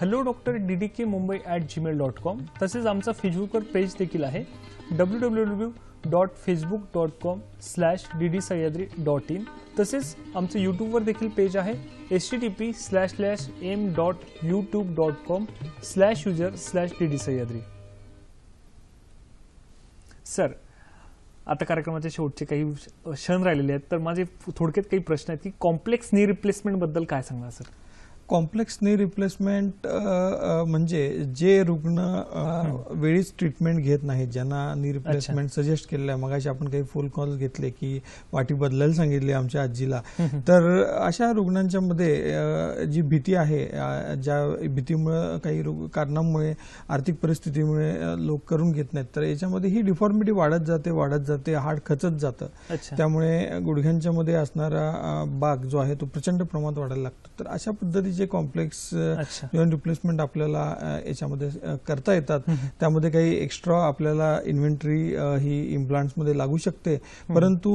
hello doctor D D K Mumbai at Gmail dot com तसेच आमचा फेसबुकवर पेज देखील आहे W W W dot Facebook dot com slash D D Sahyadri dot in तसेच आमचं यूट्यूबवर देखील पेज आहे S T T P slash slash M dot YouTube dot com slash user slash D D Sahyadri sir आता कार्यक्रमाचे शेवटचे काही क्षण राहिलेले आहेत तर माझे थोडक्यात काही प्रश्न आहेत की कॉम्प्लेक्स नी रिप्लेसमेंटबद्दल काय सांगणार सर कॉम्प्लेक्स नी रिप्लेसमेंट म्हणजे जे रुग्ण वेळीच ट्रीटमेंट घेत नाहीत ज्यांना नी रिप्लेसमेंट सजेस्ट केलेलं आहे मगाशी आपण काही फोन कॉल घेतले की वाटी बदलायला सांगितली आमच्या आजीला तर अशा रुग्णांच्या मध्ये जी भीती आहे ज्या भीतीमुळे काही कारणामुळे आर्थिक परिस्थितीमुळे लोक करून घेत नाहीत तर याच्यामध्ये ही डिफॉर्मिटी वाढत जाते वाढत जाते हाड खचत जातं त्यामुळे गुडघ्यांच्या मध्ये असणारा बाग जो आहे तो प्रचंड प्रमाणात वाढायला लागतो तर अशा पद्धतीचे जे कॉम्प्लेक्स जॉईंट रिप्लेसमेंट आपल्याला याच्यामध्ये करता येतात त्यामध्ये काही एक्स्ट्रा आपल्याला इन्व्हेंटरी ही इम्प्लांट्समध्ये लागू शकते परंतु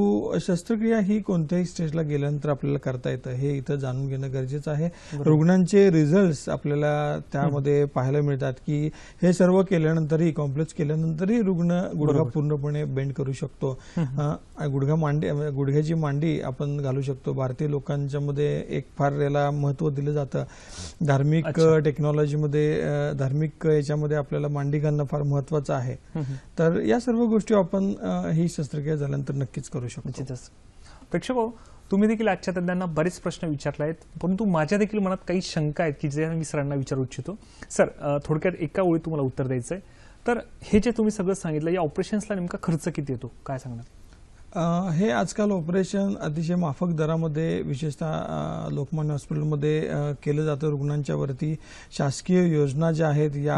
शस्त्रक्रिया ही कोणत्याही स्टेजला गेल्यानंतर आपल्याला करता येतं हे इथं जाणून घेणं गरजेचं आहे रुग्णांचे रिझल्ट आपल्याला त्यामध्ये पाहायला मिळतात की हे सर्व केल्यानंतरही कॉम्प्लेक्स केल्यानंतरही रुग्ण गुडघा पूर्णपणे बेंड करू शकतो गुडघा मांडी गुडघ्याची मांडी आपण घालू शकतो भारतीय लोकांच्या मध्ये एक फार याला महत्व दिलं जातं धार्मिक धार्मिक टेक्नॉलॉजीमध्ये धार्मिक याच्यामध्ये आपल्याला मांडी घालणं फार महत्वाचं आहे तर या सर्व गोष्टी आपण ही शस्त्रक्रिया झाल्यानंतर नक्कीच करू शकतो निश्चितच प्रेक्षक हो, तुम्ही देखील आजच्या तज्ञांना बरेच प्रश्न विचारले आहेत परंतु माझ्या देखील मनात काही शंका आहेत की जे मी सरांना विचारू इच्छितो सर थोडक्यात एका ओळीत तुम्हाला उत्तर द्यायचं आहे तर हे जे तुम्ही सगळं सांगितलं या ऑपरेशन्सला नेमका खर्च किती येतो काय सांगणार हे आजकाल ऑपरेशन अतिशय माफक दरामध्ये विशेषतः लोकमान्य हॉस्पिटलमध्ये केलं जातं वरती शासकीय योजना ज्या आहेत या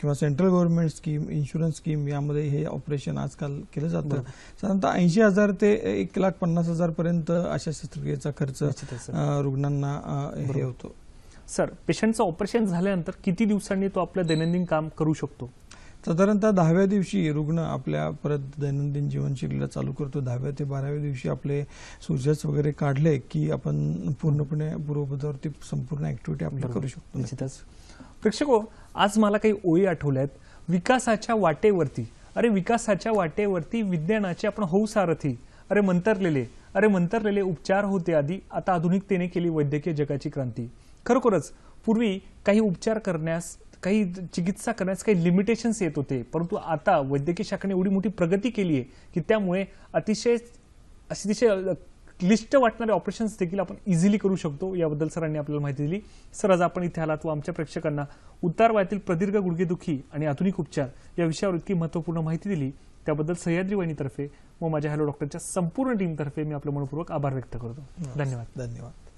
किंवा central government scheme insurance scheme यामध्ये हे ऑपरेशन आजकाल केलं जातं साधारणतः ऐंशी हजार ते एक लाख पन्नास हजारपर्यंत अशा शस्त्रक्रियेचा खर्च रुग्णांना हे होतो सर पेशंटचं ऑपरेशन झाल्यानंतर किती दिवसांनी तो आपलं दैनंदिन काम करू शकतो साधारणतः दहाव्या दिवशी रुग्ण आपल्या परत दैनंदिन जीवनशैलीला चालू करतो दहाव्या ते बाराव्या दिवशी आपले सूर्यास वगैरे काढले की आपण पूर्णपणे पूर्वपदावरती संपूर्ण ऍक्टिव्हिटी आपण करू शकतो निश्चितच प्रेक्षको आज मला काही ओळी आठवल्या आहेत विकासाच्या वाटेवरती अरे विकासाच्या वाटेवरती विज्ञानाचे आपण हौसारथी सारथी अरे मंतरलेले अरे मंतरलेले उपचार होते आधी आता आधुनिकतेने केली वैद्यकीय जगाची क्रांती खरोखरच पूर्वी काही उपचार करण्यास काही चिकित्सा करण्यास काही लिमिटेशन्स येत होते परंतु आता वैद्यकीय शाखेने एवढी मोठी प्रगती केली आहे की त्यामुळे अतिशय अतिशय क्लिष्ट वाटणारे ऑपरेशन्स देखील आपण इझिली करू शकतो याबद्दल सरांनी आपल्याला माहिती दिली सर आज आपण इथे आलात व आमच्या प्रेक्षकांना उत्तर वयातील प्रदीर्घ गुडघेदुखी आणि आधुनिक उपचार या विषयावर इतकी महत्त्वपूर्ण माहिती दिली त्याबद्दल सह्याद्री वाहिनीतर्फे व माझ्या हॅलो डॉक्टरच्या संपूर्ण टीमतर्फे मी आपलं मनपूर्वक आभार व्यक्त करतो धन्यवाद धन्यवाद